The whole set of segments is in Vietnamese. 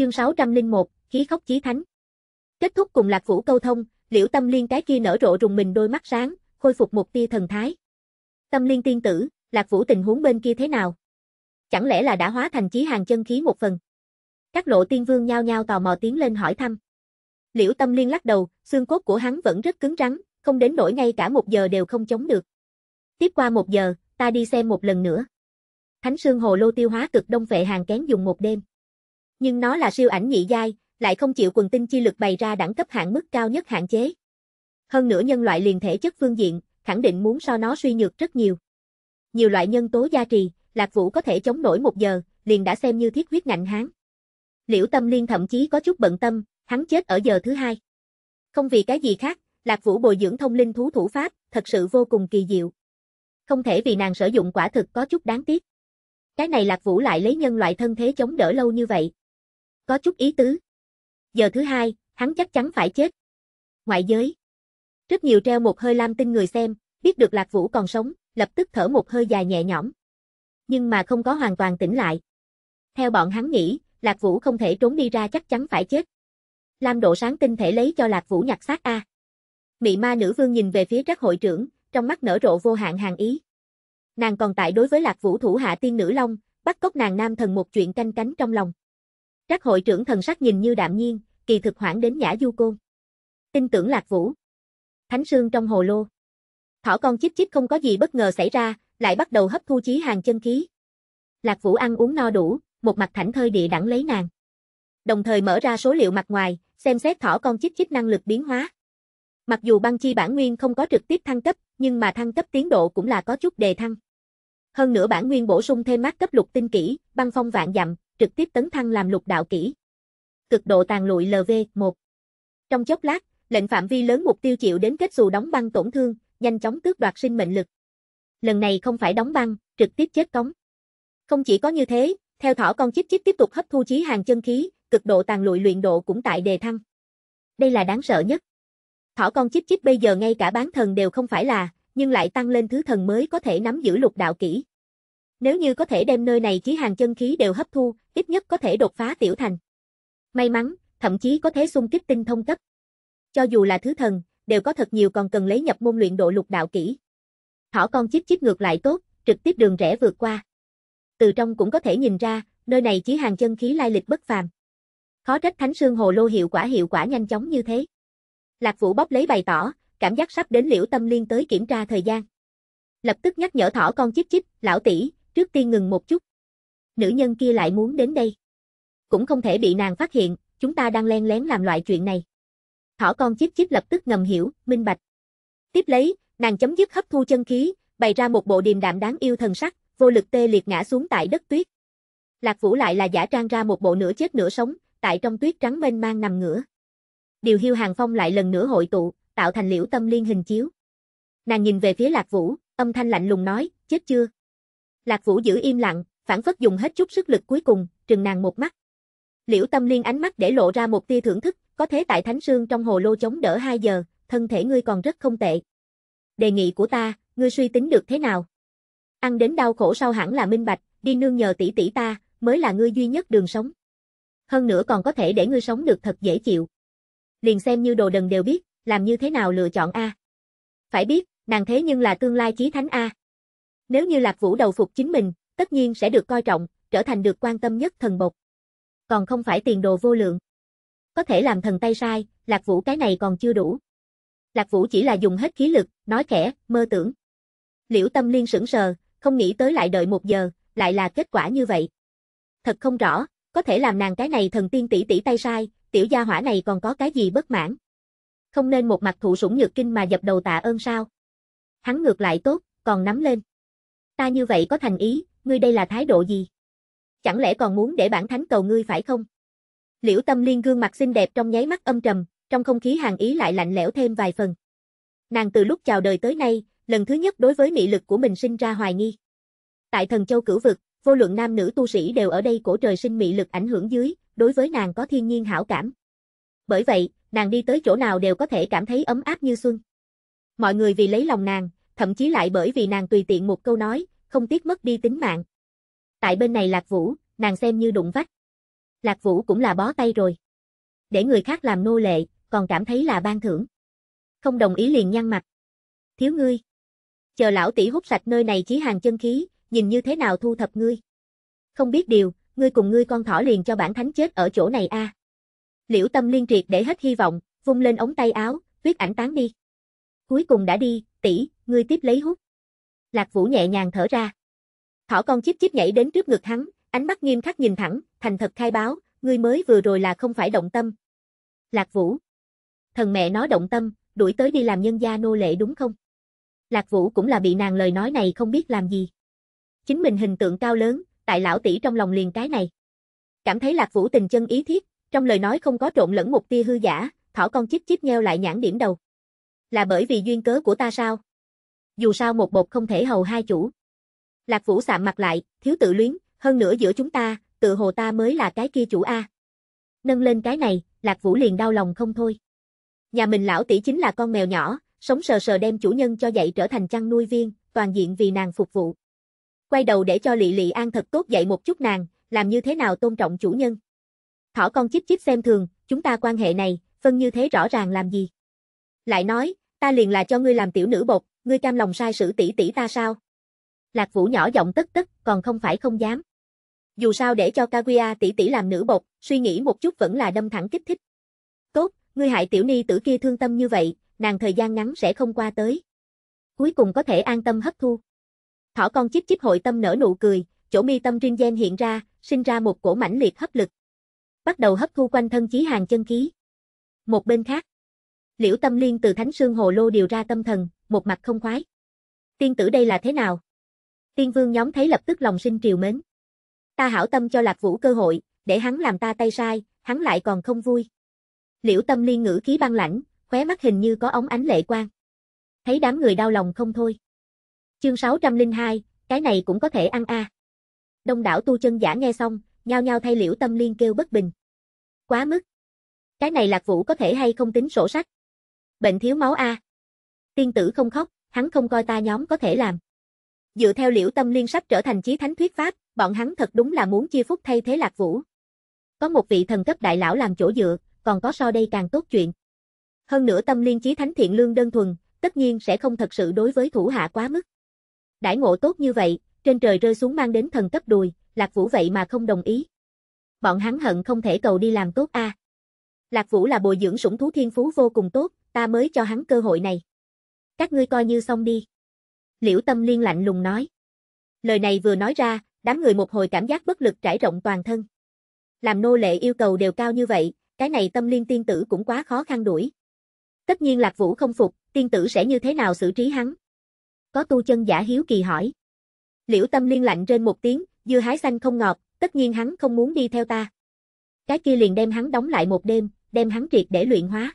chương 601, khí khóc chí thánh. Kết thúc cùng Lạc Vũ câu thông, liễu tâm liên cái kia nở rộ rùng mình đôi mắt sáng, khôi phục một tia thần thái. Tâm liên tiên tử, Lạc Vũ tình huống bên kia thế nào? Chẳng lẽ là đã hóa thành chí hàng chân khí một phần? Các lộ tiên vương nhao nhao tò mò tiến lên hỏi thăm. Liễu tâm liên lắc đầu, xương cốt của hắn vẫn rất cứng rắn, không đến nổi ngay cả một giờ đều không chống được. Tiếp qua một giờ, ta đi xem một lần nữa. Thánh Sương Hồ Lô tiêu hóa cực đông vệ hàng kén dùng một đêm. Nhưng nó là siêu ảnh nhị giai, lại không chịu quần tinh chi lực bày ra đẳng cấp hạng mức cao nhất hạn chế. Hơn nữa nhân loại liền thể chất phương diện, khẳng định muốn so nó suy nhược rất nhiều. Nhiều loại nhân tố gia trì, Lạc Vũ có thể chống nổi một giờ, liền đã xem như thiết huyết ngạnh hán. Liễu Tâm Liên thậm chí có chút bận tâm, hắn chết ở giờ thứ hai. Không vì cái gì khác, Lạc Vũ bồi dưỡng thông linh thú thủ pháp, thật sự vô cùng kỳ diệu. Không thể vì nàng sử dụng quả thực có chút đáng tiếc. Cái này Lạc Vũ lại lấy nhân loại thân thế chống đỡ lâu như vậy, có chút ý tứ. Giờ thứ hai, hắn chắc chắn phải chết. Ngoại giới. Rất nhiều treo một hơi lam tin người xem, biết được Lạc Vũ còn sống, lập tức thở một hơi dài nhẹ nhõm. Nhưng mà không có hoàn toàn tỉnh lại. Theo bọn hắn nghĩ, Lạc Vũ không thể trốn đi ra chắc chắn phải chết. Lam Độ Sáng tinh thể lấy cho Lạc Vũ nhặt xác a. Mị ma nữ vương nhìn về phía các hội trưởng, trong mắt nở rộ vô hạn hàng ý. Nàng còn tại đối với Lạc Vũ thủ hạ tiên nữ long, bắt cóc nàng nam thần một chuyện canh cánh trong lòng. Các hội trưởng thần sắc nhìn như đạm nhiên, kỳ thực hoảng đến nhã du côn. Tin tưởng Lạc Vũ. Thánh sương trong hồ lô. Thỏ con chích chích không có gì bất ngờ xảy ra, lại bắt đầu hấp thu chí hàng chân khí. Lạc Vũ ăn uống no đủ, một mặt thảnh thơi địa đẳng lấy nàng. Đồng thời mở ra số liệu mặt ngoài, xem xét thỏ con chích chích năng lực biến hóa. Mặc dù băng chi bản nguyên không có trực tiếp thăng cấp, nhưng mà thăng cấp tiến độ cũng là có chút đề thăng. Hơn nữa bản nguyên bổ sung thêm mát cấp lục tinh kỹ, băng phong vạn dặm, trực tiếp tấn thăng làm lục đạo kỹ. Cực độ tàn lụi LV1. Trong chốc lát, lệnh phạm vi lớn mục tiêu chịu đến kết xù đóng băng tổn thương, nhanh chóng tước đoạt sinh mệnh lực. Lần này không phải đóng băng, trực tiếp chết cống. Không chỉ có như thế, theo thỏ con chip chip tiếp tục hấp thu chí hàng chân khí, cực độ tàn lụi luyện độ cũng tại đề thăng. Đây là đáng sợ nhất. Thỏ con chip chip bây giờ ngay cả bán thần đều không phải là, nhưng lại tăng lên thứ thần mới có thể nắm giữ lục đạo kỹ. Nếu như có thể đem nơi này chí hàng chân khí đều hấp thu, ít nhất có thể đột phá tiểu thành. May mắn, thậm chí có thể xung kích tinh thông cấp. Cho dù là thứ thần, đều có thật nhiều còn cần lấy nhập môn luyện độ lục đạo kỹ. Thỏ con chiếc chiếc ngược lại tốt, trực tiếp đường rẽ vượt qua. Từ trong cũng có thể nhìn ra, nơi này chí hàng chân khí lai lịch bất phàm. Khó trách Thánh Sương Hồ Lô hiệu quả hiệu quả nhanh chóng như thế. Lạc Vũ bóp lấy bày tỏ, cảm giác sắp đến Liễu Tâm Liên tới kiểm tra thời gian. Lập tức nhắc nhở thỏ con chiếc chiếc, lão tỷ, trước tiên ngừng một chút. Nữ nhân kia lại muốn đến đây. Cũng không thể bị nàng phát hiện, chúng ta đang len lén làm loại chuyện này. Thỏ con chip chip lập tức ngầm hiểu, minh bạch. Tiếp lấy, nàng chấm dứt hấp thu chân khí, bày ra một bộ điềm đạm đáng yêu thần sắc, vô lực tê liệt ngã xuống tại đất tuyết. Lạc Vũ lại là giả trang ra một bộ nửa chết nửa sống, tại trong tuyết trắng mênh mang nằm ngửa. Điều Hiêu Hàng Phong lại lần nữa hội tụ, tạo thành liễu tâm liên hình chiếu. Nàng nhìn về phía Lạc Vũ, âm thanh lạnh lùng nói, chết chưa? Lạc Vũ giữ im lặng, phản phất dùng hết chút sức lực cuối cùng, trừng nàng một mắt. Liễu Tâm Liên ánh mắt để lộ ra một tia thưởng thức, có thế tại Thánh Sương trong hồ lô chống đỡ 2 giờ, thân thể ngươi còn rất không tệ. Đề nghị của ta, ngươi suy tính được thế nào? Ăn đến đau khổ sau hẳn là minh bạch, đi nương nhờ tỷ tỷ ta, mới là ngươi duy nhất đường sống. Hơn nữa còn có thể để ngươi sống được thật dễ chịu. Liền xem như đồ đần đều biết, làm như thế nào lựa chọn A. Phải biết, nàng thế nhưng là tương lai chí thánh A. Nếu như Lạc Vũ đầu phục chính mình, tất nhiên sẽ được coi trọng, trở thành được quan tâm nhất thần bộc. Còn không phải tiền đồ vô lượng. Có thể làm thần tay sai, Lạc Vũ cái này còn chưa đủ. Lạc Vũ chỉ là dùng hết khí lực, nói khẽ, mơ tưởng. Liễu Tâm Liên sững sờ, không nghĩ tới lại đợi một giờ, lại là kết quả như vậy. Thật không rõ, có thể làm nàng cái này thần tiên tỷ tỷ tay sai, tiểu gia hỏa này còn có cái gì bất mãn. Không nên một mặt thụ sủng nhược kinh mà dập đầu tạ ơn sao. Hắn ngược lại tốt, còn nắm lên. Ta như vậy có thành ý, ngươi đây là thái độ gì? Chẳng lẽ còn muốn để bản thánh cầu ngươi phải không? Liễu Tâm Liên gương mặt xinh đẹp trong nháy mắt âm trầm, trong không khí hàng ý lại lạnh lẽo thêm vài phần. Nàng từ lúc chào đời tới nay, lần thứ nhất đối với mị lực của mình sinh ra hoài nghi. Tại Thần Châu Cửu Vực, vô luận nam nữ tu sĩ đều ở đây cổ trời sinh mị lực ảnh hưởng dưới, đối với nàng có thiên nhiên hảo cảm. Bởi vậy, nàng đi tới chỗ nào đều có thể cảm thấy ấm áp như xuân. Mọi người vì lấy lòng nàng, thậm chí lại bởi vì nàng tùy tiện một câu nói, không tiếc mất đi tính mạng. Tại bên này Lạc Vũ, nàng xem như đụng vách. Lạc Vũ cũng là bó tay rồi. Để người khác làm nô lệ, còn cảm thấy là ban thưởng. Không đồng ý liền nhăn mặt. Thiếu ngươi. Chờ lão tỷ hút sạch nơi này chí hàng chân khí, nhìn như thế nào thu thập ngươi. Không biết điều, ngươi cùng ngươi con thỏ liền cho bản thánh chết ở chỗ này a. À. Liễu Tâm Liên triệt để hết hy vọng, vung lên ống tay áo, tuyết ảnh tán đi. Cuối cùng đã đi, tỷ, ngươi tiếp lấy hút. Lạc Vũ nhẹ nhàng thở ra. Thỏ con chíp chíp nhảy đến trước ngực hắn, ánh mắt nghiêm khắc nhìn thẳng, thành thật khai báo, ngươi mới vừa rồi là không phải động tâm. Lạc Vũ. Thần mẹ nó động tâm, đuổi tới đi làm nhân gia nô lệ đúng không? Lạc Vũ cũng là bị nàng lời nói này không biết làm gì. Chính mình hình tượng cao lớn, tại lão tỷ trong lòng liền cái này. Cảm thấy Lạc Vũ tình chân ý thiết, trong lời nói không có trộn lẫn một tia hư giả, thỏ con chíp chíp nheo lại nhãn điểm đầu. Là bởi vì duyên cớ của ta sao? dù sao một bột không thể hầu hai chủ. Lạc Vũ sạm mặt lại, thiếu tự luyến, hơn nữa giữa chúng ta, tự hồ ta mới là cái kia chủ A. Nâng lên cái này, Lạc Vũ liền đau lòng không thôi. Nhà mình lão tỷ chính là con mèo nhỏ, sống sờ sờ đem chủ nhân cho dạy trở thành chăn nuôi viên, toàn diện vì nàng phục vụ. Quay đầu để cho Lị Lị An thật tốt dạy một chút nàng, làm như thế nào tôn trọng chủ nhân. Thỏ con chích chích xem thường, chúng ta quan hệ này, phân như thế rõ ràng làm gì. Lại nói, ta liền là cho ngươi làm tiểu nữ bột, ngươi cam lòng sai sử tỷ tỷ ta sao? Lạc Vũ nhỏ giọng tức tức, còn không phải không dám. Dù sao để cho Kaguya tỷ tỷ làm nữ bột, suy nghĩ một chút vẫn là đâm thẳng kích thích. Tốt, ngươi hại tiểu ni tử kia thương tâm như vậy, nàng thời gian ngắn sẽ không qua tới. Cuối cùng có thể an tâm hấp thu. Thỏ con chip chip hội tâm nở nụ cười, chỗ mi tâm riêng gen hiện ra, sinh ra một cổ mãnh liệt hấp lực. Bắt đầu hấp thu quanh thân chí hàng chân khí. Một bên khác, Liễu Tâm Liên từ Thánh Sương Hồ Lô điều ra tâm thần, một mặt không khoái. Tiên tử đây là thế nào? Tiên vương nhóm thấy lập tức lòng sinh triều mến. Ta hảo tâm cho Lạc Vũ cơ hội, để hắn làm ta tay sai, hắn lại còn không vui. Liễu Tâm Liên ngữ khí băng lãnh, khóe mắt hình như có ống ánh lệ quang. Thấy đám người đau lòng không thôi. Chương 602, cái này cũng có thể ăn a. À. Đông đảo tu chân giả nghe xong, nhao nhao thay Liễu Tâm Liên kêu bất bình. Quá mức. Cái này Lạc Vũ có thể hay không tính sổ sách? Bệnh thiếu máu a. Tiên tử không khóc, hắn không coi ta nhóm có thể làm. Dựa theo liễu tâm liên sắp trở thành chí thánh thuyết pháp, bọn hắn thật đúng là muốn chia phúc thay thế lạc vũ. Có một vị thần cấp đại lão làm chỗ dựa, còn có so đây càng tốt chuyện. Hơn nữa tâm liên chí thánh thiện lương đơn thuần, tất nhiên sẽ không thật sự đối với thủ hạ quá mức. đại ngộ tốt như vậy, trên trời rơi xuống mang đến thần cấp đùi, lạc vũ vậy mà không đồng ý. Bọn hắn hận không thể cầu đi làm tốt a. À. Lạc Vũ là bồi dưỡng sủng thú thiên phú vô cùng tốt, ta mới cho hắn cơ hội này. Các ngươi coi như xong đi. Liễu Tâm Liên lạnh lùng nói. Lời này vừa nói ra, đám người một hồi cảm giác bất lực trải rộng toàn thân. Làm nô lệ yêu cầu đều cao như vậy, cái này Tâm Liên tiên tử cũng quá khó khăn đuổi. Tất nhiên Lạc Vũ không phục, tiên tử sẽ như thế nào xử trí hắn? Có tu chân giả hiếu kỳ hỏi. Liễu Tâm Liên lạnh trên một tiếng, dưa hái xanh không ngọt, tất nhiên hắn không muốn đi theo ta. Cái kia liền đem hắn đóng lại một đêm, đem hắn triệt để luyện hóa.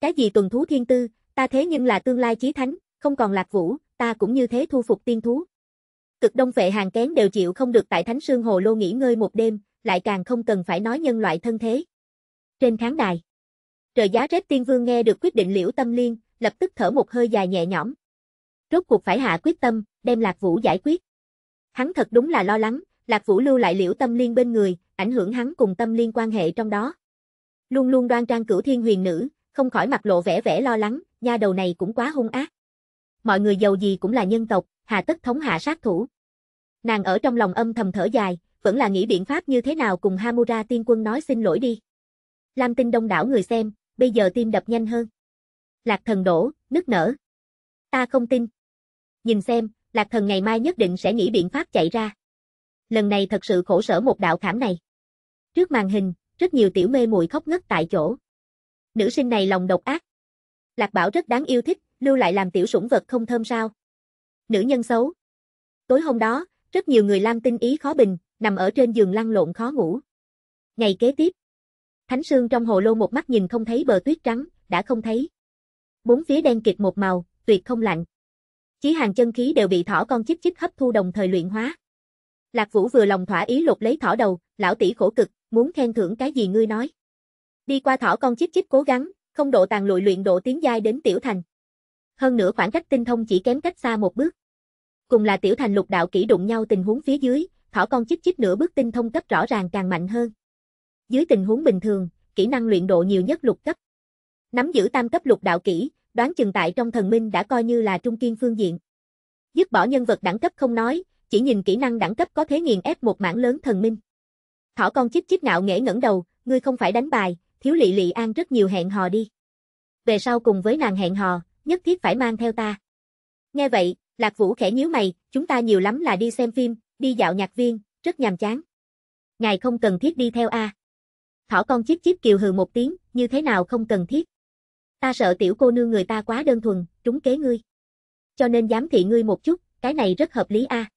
Cái gì tuần thú thiên tư, ta thế nhưng là tương lai chí thánh, không còn lạc vũ, ta cũng như thế thu phục tiên thú. Cực đông vệ hàng kén đều chịu không được tại Thánh Sương Hồ Lô nghỉ ngơi một đêm, lại càng không cần phải nói nhân loại thân thế. Trên khán đài, trời giá rét tiên vương nghe được quyết định liễu tâm liên, lập tức thở một hơi dài nhẹ nhõm. Rốt cuộc phải hạ quyết tâm, đem Lạc Vũ giải quyết. Hắn thật đúng là lo lắng, Lạc Vũ lưu lại liễu tâm liên bên người, ảnh hưởng hắn cùng tâm liên quan hệ trong đó luôn luôn đoan trang cửu thiên huyền nữ, không khỏi mặt lộ vẻ vẻ lo lắng, nha đầu này cũng quá hung ác. Mọi người giàu gì cũng là nhân tộc, hà tất thống hạ sát thủ. Nàng ở trong lòng âm thầm thở dài, vẫn là nghĩ biện pháp như thế nào cùng Hamura tiên quân nói xin lỗi đi. Lam tinh đông đảo người xem, bây giờ tim đập nhanh hơn. Lạc thần đổ, nức nở. Ta không tin. Nhìn xem, lạc thần ngày mai nhất định sẽ nghĩ biện pháp chạy ra. Lần này thật sự khổ sở một đạo khảm này. Trước màn hình, rất nhiều tiểu mê muội khóc ngất tại chỗ. Nữ sinh này lòng độc ác. Lạc Bảo rất đáng yêu thích, lưu lại làm tiểu sủng vật không thơm sao. Nữ nhân xấu. Tối hôm đó, rất nhiều người Lam tinh ý khó bình, nằm ở trên giường lăn lộn khó ngủ. Ngày kế tiếp, Thánh Sương trong hồ lô một mắt nhìn không thấy bờ tuyết trắng, đã không thấy. Bốn phía đen kịt một màu, tuyệt không lạnh. Chí hàng chân khí đều bị thỏ con chích chích hấp thu đồng thời luyện hóa. Lạc Vũ vừa lòng thỏa ý lột lấy thỏ đầu, lão tỷ khổ cực, muốn khen thưởng cái gì ngươi nói. Đi qua thỏ con chip chip cố gắng, không độ tàn lụi luyện độ tiến giai đến tiểu thành. Hơn nữa khoảng cách tinh thông chỉ kém cách xa một bước. Cùng là tiểu thành lục đạo kỹ đụng nhau tình huống phía dưới, thỏ con chip chip nửa bước tinh thông cấp rõ ràng càng mạnh hơn. Dưới tình huống bình thường, kỹ năng luyện độ nhiều nhất lục cấp. Nắm giữ tam cấp lục đạo kỹ, đoán chừng tại trong thần minh đã coi như là trung kiên phương diện. Dứt bỏ nhân vật đẳng cấp không nói, chỉ nhìn kỹ năng đẳng cấp có thế nghiền ép một mảng lớn thần minh. Thỏ con chíp chíp ngạo nghễ ngẩng đầu, ngươi không phải đánh bài, thiếu lị lị an rất nhiều hẹn hò đi. Về sau cùng với nàng hẹn hò, nhất thiết phải mang theo ta. Nghe vậy, Lạc Vũ khẽ nhíu mày, chúng ta nhiều lắm là đi xem phim, đi dạo nhạc viên, rất nhàm chán. Ngài không cần thiết đi theo a. Thỏ con chíp chíp kiều hừ một tiếng, như thế nào không cần thiết. Ta sợ tiểu cô nương người ta quá đơn thuần, trúng kế ngươi. Cho nên dám thị ngươi một chút, cái này rất hợp lý a. À.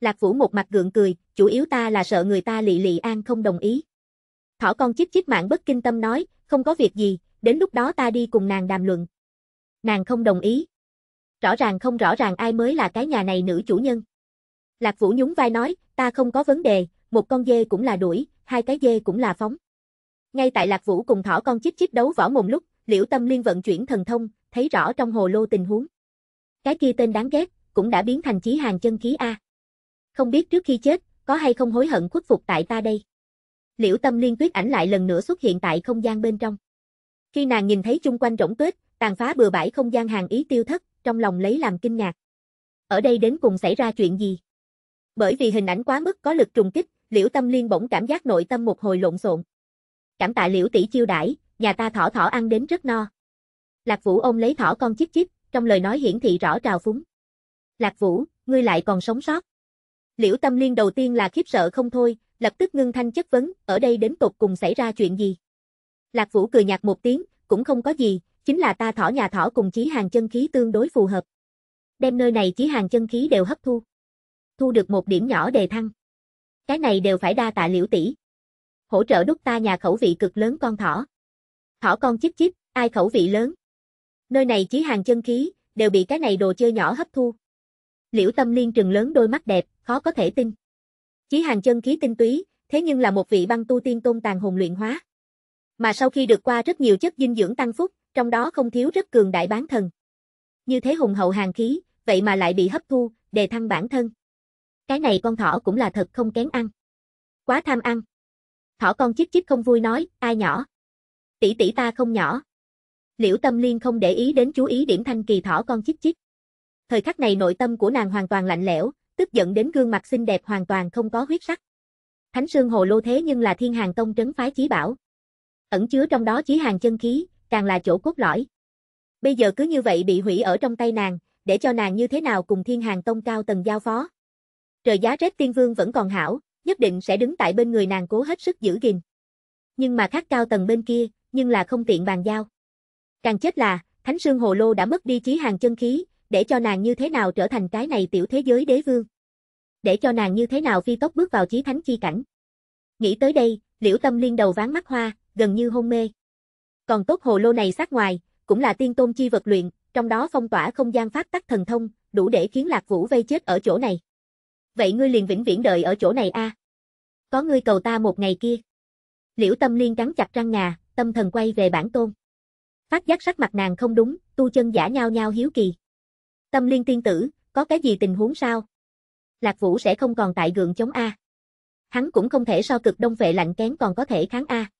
Lạc Vũ một mặt gượng cười, chủ yếu ta là sợ người ta lị lị an không đồng ý. Thỏ con chích chích mạng bất kinh tâm nói, không có việc gì, đến lúc đó ta đi cùng nàng đàm luận. Nàng không đồng ý. Rõ ràng không rõ ràng ai mới là cái nhà này nữ chủ nhân. Lạc Vũ nhún vai nói, ta không có vấn đề, một con dê cũng là đuổi, hai cái dê cũng là phóng. Ngay tại Lạc Vũ cùng thỏ con chích chích đấu võ mồm lúc, Liễu Tâm Liên vận chuyển thần thông, thấy rõ trong hồ lô tình huống. Cái kia tên đáng ghét, cũng đã biến thành chí hàng chân khí A không biết trước khi chết, có hay không hối hận khuất phục tại ta đây. Liễu tâm liên tuyết ảnh lại lần nữa xuất hiện tại không gian bên trong. Khi nàng nhìn thấy chung quanh rỗng tuyết, tàn phá bừa bãi không gian hàng ý tiêu thất, trong lòng lấy làm kinh ngạc. Ở đây đến cùng xảy ra chuyện gì? Bởi vì hình ảnh quá mức có lực trùng kích, Liễu Tâm Liên bỗng cảm giác nội tâm một hồi lộn xộn. Cảm tạ Liễu tỷ chiêu đãi, nhà ta thỏ thỏ ăn đến rất no. Lạc Vũ ôm lấy thỏ con chiếc chiếc, trong lời nói hiển thị rõ trào phúng. Lạc Vũ, ngươi lại còn sống sót. Liễu Tâm Liên đầu tiên là khiếp sợ không thôi, lập tức ngưng thanh chất vấn, ở đây đến tột cùng xảy ra chuyện gì? Lạc Vũ cười nhạt một tiếng, cũng không có gì, chính là ta thỏ nhà thỏ cùng chí hàng chân khí tương đối phù hợp. Đem nơi này chí hàng chân khí đều hấp thu. Thu được một điểm nhỏ đề thăng. Cái này đều phải đa tạ liễu tỷ. Hỗ trợ đúc ta nhà khẩu vị cực lớn con thỏ. Thỏ con chip chip, ai khẩu vị lớn. Nơi này chí hàng chân khí, đều bị cái này đồ chơi nhỏ hấp thu. Liễu tâm liên trừng lớn đôi mắt đẹp, khó có thể tin. Chí hàng chân khí tinh túy, thế nhưng là một vị băng tu tiên tôn tàn hồn luyện hóa. Mà sau khi được qua rất nhiều chất dinh dưỡng tăng phúc, trong đó không thiếu rất cường đại bán thần. Như thế hùng hậu hàng khí, vậy mà lại bị hấp thu, đề thăng bản thân. Cái này con thỏ cũng là thật không kén ăn. Quá tham ăn. Thỏ con chích chích không vui nói, ai nhỏ. Tỷ tỷ ta không nhỏ. Liễu tâm liên không để ý đến chú ý điểm thanh kỳ thỏ con chích chích. Thời khắc này nội tâm của nàng hoàn toàn lạnh lẽo, tức giận đến gương mặt xinh đẹp hoàn toàn không có huyết sắc. Thánh Sương Hồ Lô thế nhưng là thiên hàng tông trấn phái chí bảo. Ẩn chứa trong đó chí hàng chân khí, càng là chỗ cốt lõi. Bây giờ cứ như vậy bị hủy ở trong tay nàng, để cho nàng như thế nào cùng thiên hàng tông cao tầng giao phó. Trời giá rét tiên vương vẫn còn hảo, nhất định sẽ đứng tại bên người nàng cố hết sức giữ gìn. Nhưng mà khác cao tầng bên kia, nhưng là không tiện bàn giao. Càng chết là, Thánh Sương Hồ Lô đã mất đi chí hàng chân khí, để cho nàng như thế nào trở thành cái này tiểu thế giới đế vương. Để cho nàng như thế nào phi tốc bước vào chí thánh chi cảnh. Nghĩ tới đây, liễu tâm liên đầu ván mắt hoa, gần như hôn mê. Còn tốt hồ lô này sát ngoài, cũng là tiên tôn chi vật luyện, trong đó phong tỏa không gian phát tắc thần thông, đủ để khiến Lạc Vũ vây chết ở chỗ này. Vậy ngươi liền vĩnh viễn đợi ở chỗ này a. Có ngươi cầu ta một ngày kia. Liễu Tâm Liên cắn chặt răng ngà, tâm thần quay về bản tôn. Phát giác sắc mặt nàng không đúng, tu chân giả nhao nhao hiếu kỳ. Tâm liên tiên tử, có cái gì tình huống sao? Lạc Vũ sẽ không còn tại gượng chống A. Hắn cũng không thể so cực đông vệ lạnh kén còn có thể kháng A.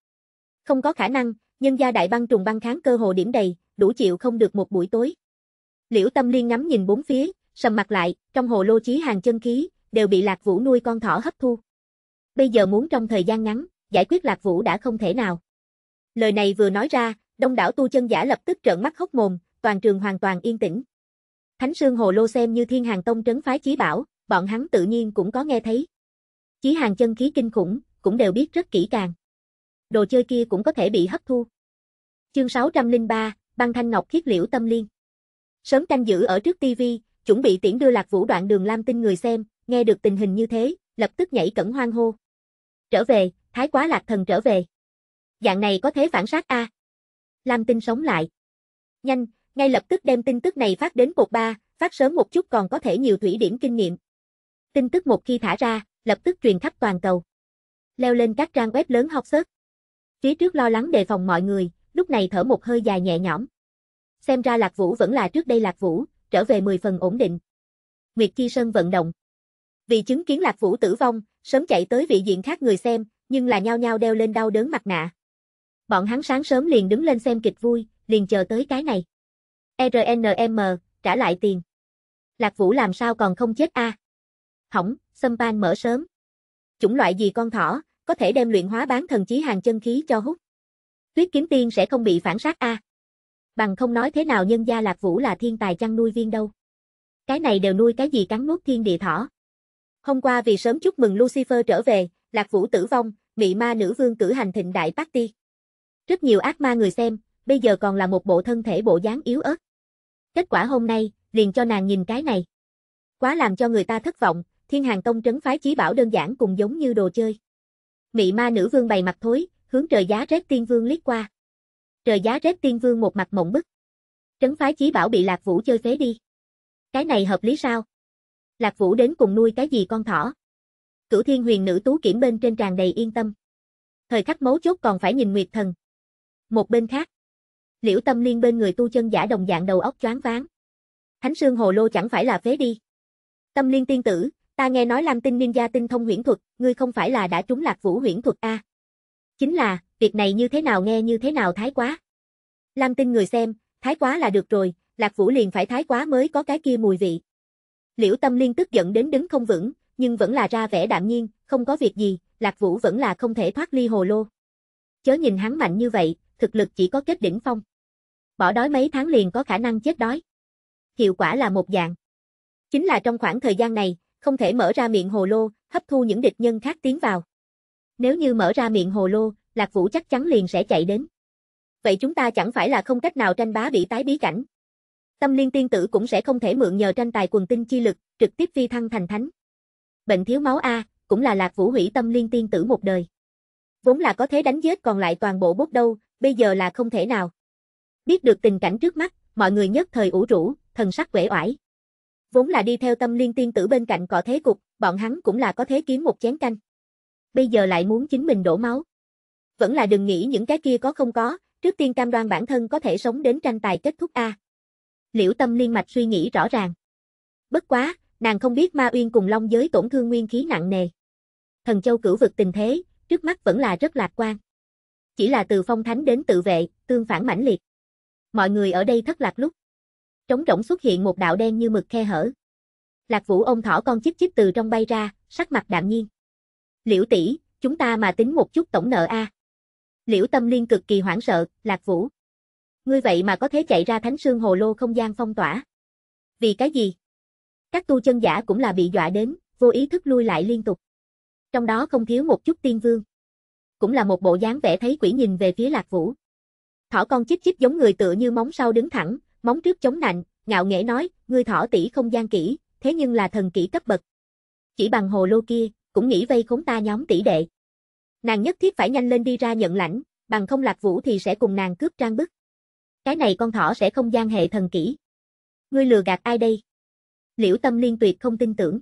Không có khả năng, nhân gia đại băng trùng băng kháng cơ hồ điểm đầy, đủ chịu không được một buổi tối. Liễu Tâm Liên ngắm nhìn bốn phía, sầm mặt lại, trong hồ lô chí hàng chân khí, đều bị Lạc Vũ nuôi con thỏ hấp thu. Bây giờ muốn trong thời gian ngắn, giải quyết Lạc Vũ đã không thể nào. Lời này vừa nói ra, đông đảo tu chân giả lập tức trợn mắt hốc mồm, toàn trường hoàn toàn yên tĩnh. Thánh Sương Hồ Lô xem như thiên hàng tông trấn phái chí bảo, bọn hắn tự nhiên cũng có nghe thấy. Chí hàng chân khí kinh khủng, cũng đều biết rất kỹ càng. Đồ chơi kia cũng có thể bị hấp thu. Chương 603, Băng Thanh Ngọc Khiết Liễu Tâm Liên. Sớm canh giữ ở trước TV, chuẩn bị tiễn đưa Lạc Vũ đoạn đường Lam Tinh người xem, nghe được tình hình như thế, lập tức nhảy cẩn hoang hô. Trở về, thái quá Lạc Thần trở về. Dạng này có thế phản sát a. Lam Tinh sống lại. Nhanh, ngay lập tức đem tin tức này phát đến cột ba, phát sớm một chút còn có thể nhiều thủy điểm kinh nghiệm. Tin tức một khi thả ra, lập tức truyền khắp toàn cầu. Leo lên các trang web lớn học sớt. Phía trước lo lắng đề phòng mọi người, lúc này thở một hơi dài nhẹ nhõm. Xem ra Lạc Vũ vẫn là trước đây Lạc Vũ, trở về 10 phần ổn định. Nguyệt Chi Sơn vận động. Vì chứng kiến Lạc Vũ tử vong, sớm chạy tới vị diện khác người xem, nhưng là nhao nhao đeo lên đau đớn mặt nạ. Bọn hắn sáng sớm liền đứng lên xem kịch vui, liền chờ tới cái này. RNM, trả lại tiền. Lạc Vũ làm sao còn không chết a? À? Hỏng, xâm ban mở sớm. Chủng loại gì con thỏ, có thể đem luyện hóa bán thần chí hàng chân khí cho hút. Tuyết kiếm tiên sẽ không bị phản sát a. À? Bằng không nói thế nào nhân gia Lạc Vũ là thiên tài chăn nuôi viên đâu. Cái này đều nuôi cái gì cắn nuốt thiên địa thỏ. Hôm qua vì sớm chúc mừng Lucifer trở về, Lạc Vũ tử vong, mị ma nữ vương cử hành thịnh đại party. Rất nhiều ác ma người xem, bây giờ còn là một bộ thân thể bộ dáng yếu ớt. Kết quả hôm nay, liền cho nàng nhìn cái này. Quá làm cho người ta thất vọng, thiên hàng tông trấn phái chí bảo đơn giản cùng giống như đồ chơi. Mị ma nữ vương bày mặt thối, hướng trời giá rét tiên vương liếc qua. Trời giá rét tiên vương một mặt mộng bức. Trấn phái chí bảo bị lạc vũ chơi phế đi. Cái này hợp lý sao? Lạc vũ đến cùng nuôi cái gì con thỏ? Cửu thiên huyền nữ tú kiểm bên trên tràn đầy yên tâm. Thời khắc mấu chốt còn phải nhìn nguyệt thần. Một bên khác liễu tâm liên bên người tu chân giả đồng dạng đầu óc choáng váng. Thánh Sương Hồ Lô chẳng phải là phế đi. Tâm liên tiên tử, ta nghe nói Lam Tinh gia tinh thông huyễn thuật, ngươi không phải là đã trúng lạc vũ huyễn thuật a? Chính là, việc này như thế nào nghe như thế nào thái quá. Lam Tinh người xem, thái quá là được rồi, lạc vũ liền phải thái quá mới có cái kia mùi vị. Liễu Tâm Liên tức giận đến đứng không vững, nhưng vẫn là ra vẻ đạm nhiên, không có việc gì, Lạc Vũ vẫn là không thể thoát ly hồ lô. Chớ nhìn hắn mạnh như vậy, thực lực chỉ có kết đỉnh phong bỏ đói mấy tháng liền có khả năng chết đói. Hiệu quả là một dạng. Chính là trong khoảng thời gian này, không thể mở ra miệng hồ lô, hấp thu những địch nhân khác tiến vào. Nếu như mở ra miệng hồ lô, Lạc Vũ chắc chắn liền sẽ chạy đến. Vậy chúng ta chẳng phải là không cách nào tranh bá bị tái bí cảnh. Tâm liên tiên tử cũng sẽ không thể mượn nhờ tranh tài quần tinh chi lực, trực tiếp phi thăng thành thánh. Bệnh thiếu máu A, cũng là Lạc Vũ hủy tâm liên tiên tử một đời. Vốn là có thế đánh giết còn lại toàn bộ bốt đâu, bây giờ là không thể nào. Biết được tình cảnh trước mắt, mọi người nhất thời ủ rũ, thần sắc uể oải. Vốn là đi theo tâm liên tiên tử bên cạnh cọ thế cục, bọn hắn cũng là có thế kiếm một chén canh. Bây giờ lại muốn chính mình đổ máu. Vẫn là đừng nghĩ những cái kia có không có, trước tiên cam đoan bản thân có thể sống đến tranh tài kết thúc A. Liễu tâm liên mạch suy nghĩ rõ ràng. Bất quá, nàng không biết ma uyên cùng long giới tổn thương nguyên khí nặng nề. Thần châu cửu vực tình thế, trước mắt vẫn là rất lạc quan. Chỉ là từ phong thánh đến tự vệ, tương phản mãnh liệt. Mọi người ở đây thất lạc lúc. Trống rỗng xuất hiện một đạo đen như mực khe hở. Lạc Vũ ông thỏ con chích chích từ trong bay ra, sắc mặt đạm nhiên. Liễu tỷ, chúng ta mà tính một chút tổng nợ a. Liễu Tâm Liên cực kỳ hoảng sợ, Lạc Vũ. Ngươi vậy mà có thể chạy ra Thánh Sương Hồ Lô không gian phong tỏa. Vì cái gì? Các tu chân giả cũng là bị dọa đến, vô ý thức lui lại liên tục. Trong đó không thiếu một chút tiên vương. Cũng là một bộ dáng vẻ thấy quỷ nhìn về phía Lạc Vũ. Thỏ con chích chích giống người tựa như móng sau đứng thẳng, móng trước chống nạnh, ngạo nghễ nói, ngươi thỏ tỷ không gian kỹ, thế nhưng là thần kỹ cấp bậc. Chỉ bằng hồ lô kia, cũng nghĩ vây khốn ta nhóm tỷ đệ. Nàng nhất thiết phải nhanh lên đi ra nhận lãnh, bằng không lạc vũ thì sẽ cùng nàng cướp trang bức. Cái này con thỏ sẽ không gian hệ thần kỹ. Ngươi lừa gạt ai đây? Liễu tâm liên tuyệt không tin tưởng.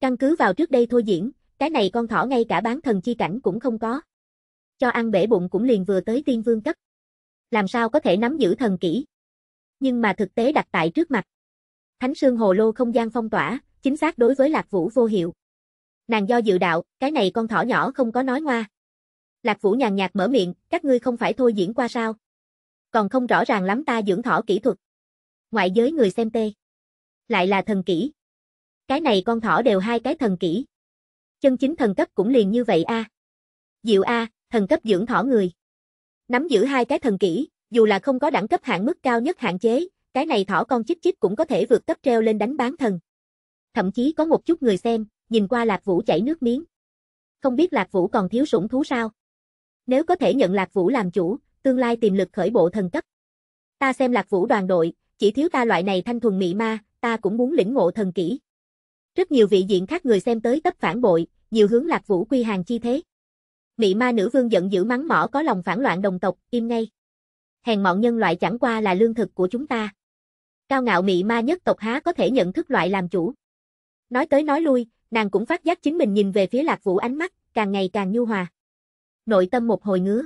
Căn cứ vào trước đây thôi diễn, cái này con thỏ ngay cả bán thần chi cảnh cũng không có. Cho ăn bể bụng cũng liền vừa tới tiên vương cấp làm sao có thể nắm giữ thần kỹ. Nhưng mà thực tế đặt tại trước mặt. Thánh Sương Hồ Lô không gian phong tỏa, chính xác đối với Lạc Vũ vô hiệu. Nàng do dự đạo, cái này con thỏ nhỏ không có nói ngoa. Lạc Vũ nhàn nhạt mở miệng, các ngươi không phải thôi diễn qua sao? Còn không rõ ràng lắm ta dưỡng thỏ kỹ thuật. Ngoại giới người xem tê. Lại là thần kỹ. Cái này con thỏ đều hai cái thần kỹ. Chân chính thần cấp cũng liền như vậy a. À. Diệu a, à, thần cấp dưỡng thỏ người. Nắm giữ hai cái thần kỹ, dù là không có đẳng cấp hạng mức cao nhất hạn chế, cái này thỏ con chích chích cũng có thể vượt cấp treo lên đánh bán thần. Thậm chí có một chút người xem, nhìn qua Lạc Vũ chảy nước miếng. Không biết Lạc Vũ còn thiếu sủng thú sao? Nếu có thể nhận Lạc Vũ làm chủ, tương lai tiềm lực khởi bộ thần cấp. Ta xem Lạc Vũ đoàn đội, chỉ thiếu ta loại này thanh thuần mị ma, ta cũng muốn lĩnh ngộ thần kỹ. Rất nhiều vị diện khác người xem tới tấp phản bội, nhiều hướng Lạc Vũ quy hàng chi thế. Mị ma nữ vương giận dữ mắng mỏ có lòng phản loạn đồng tộc, im ngay. Hèn mọn nhân loại chẳng qua là lương thực của chúng ta. Cao ngạo mị ma nhất tộc há có thể nhận thức loại làm chủ. Nói tới nói lui, nàng cũng phát giác chính mình nhìn về phía lạc vũ ánh mắt, càng ngày càng nhu hòa. Nội tâm một hồi ngứa.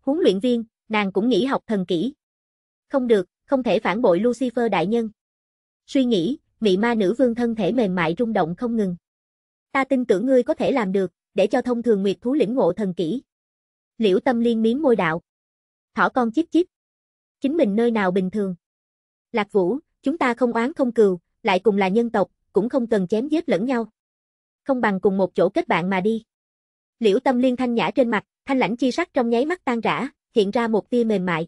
Huấn luyện viên, nàng cũng nghĩ học thần kỹ. Không được, không thể phản bội Lucifer đại nhân. Suy nghĩ, mị ma nữ vương thân thể mềm mại rung động không ngừng. Ta tin tưởng ngươi có thể làm được để cho thông thường nguyệt thú lĩnh ngộ thần kỹ. Liễu tâm liên miếm môi đạo. Thỏ con chíp chíp. Chính mình nơi nào bình thường. Lạc vũ, chúng ta không oán không cừu, lại cùng là nhân tộc, cũng không cần chém giết lẫn nhau. Không bằng cùng một chỗ kết bạn mà đi. Liễu tâm liên thanh nhã trên mặt, thanh lãnh chi sắc trong nháy mắt tan rã, hiện ra một tia mềm mại.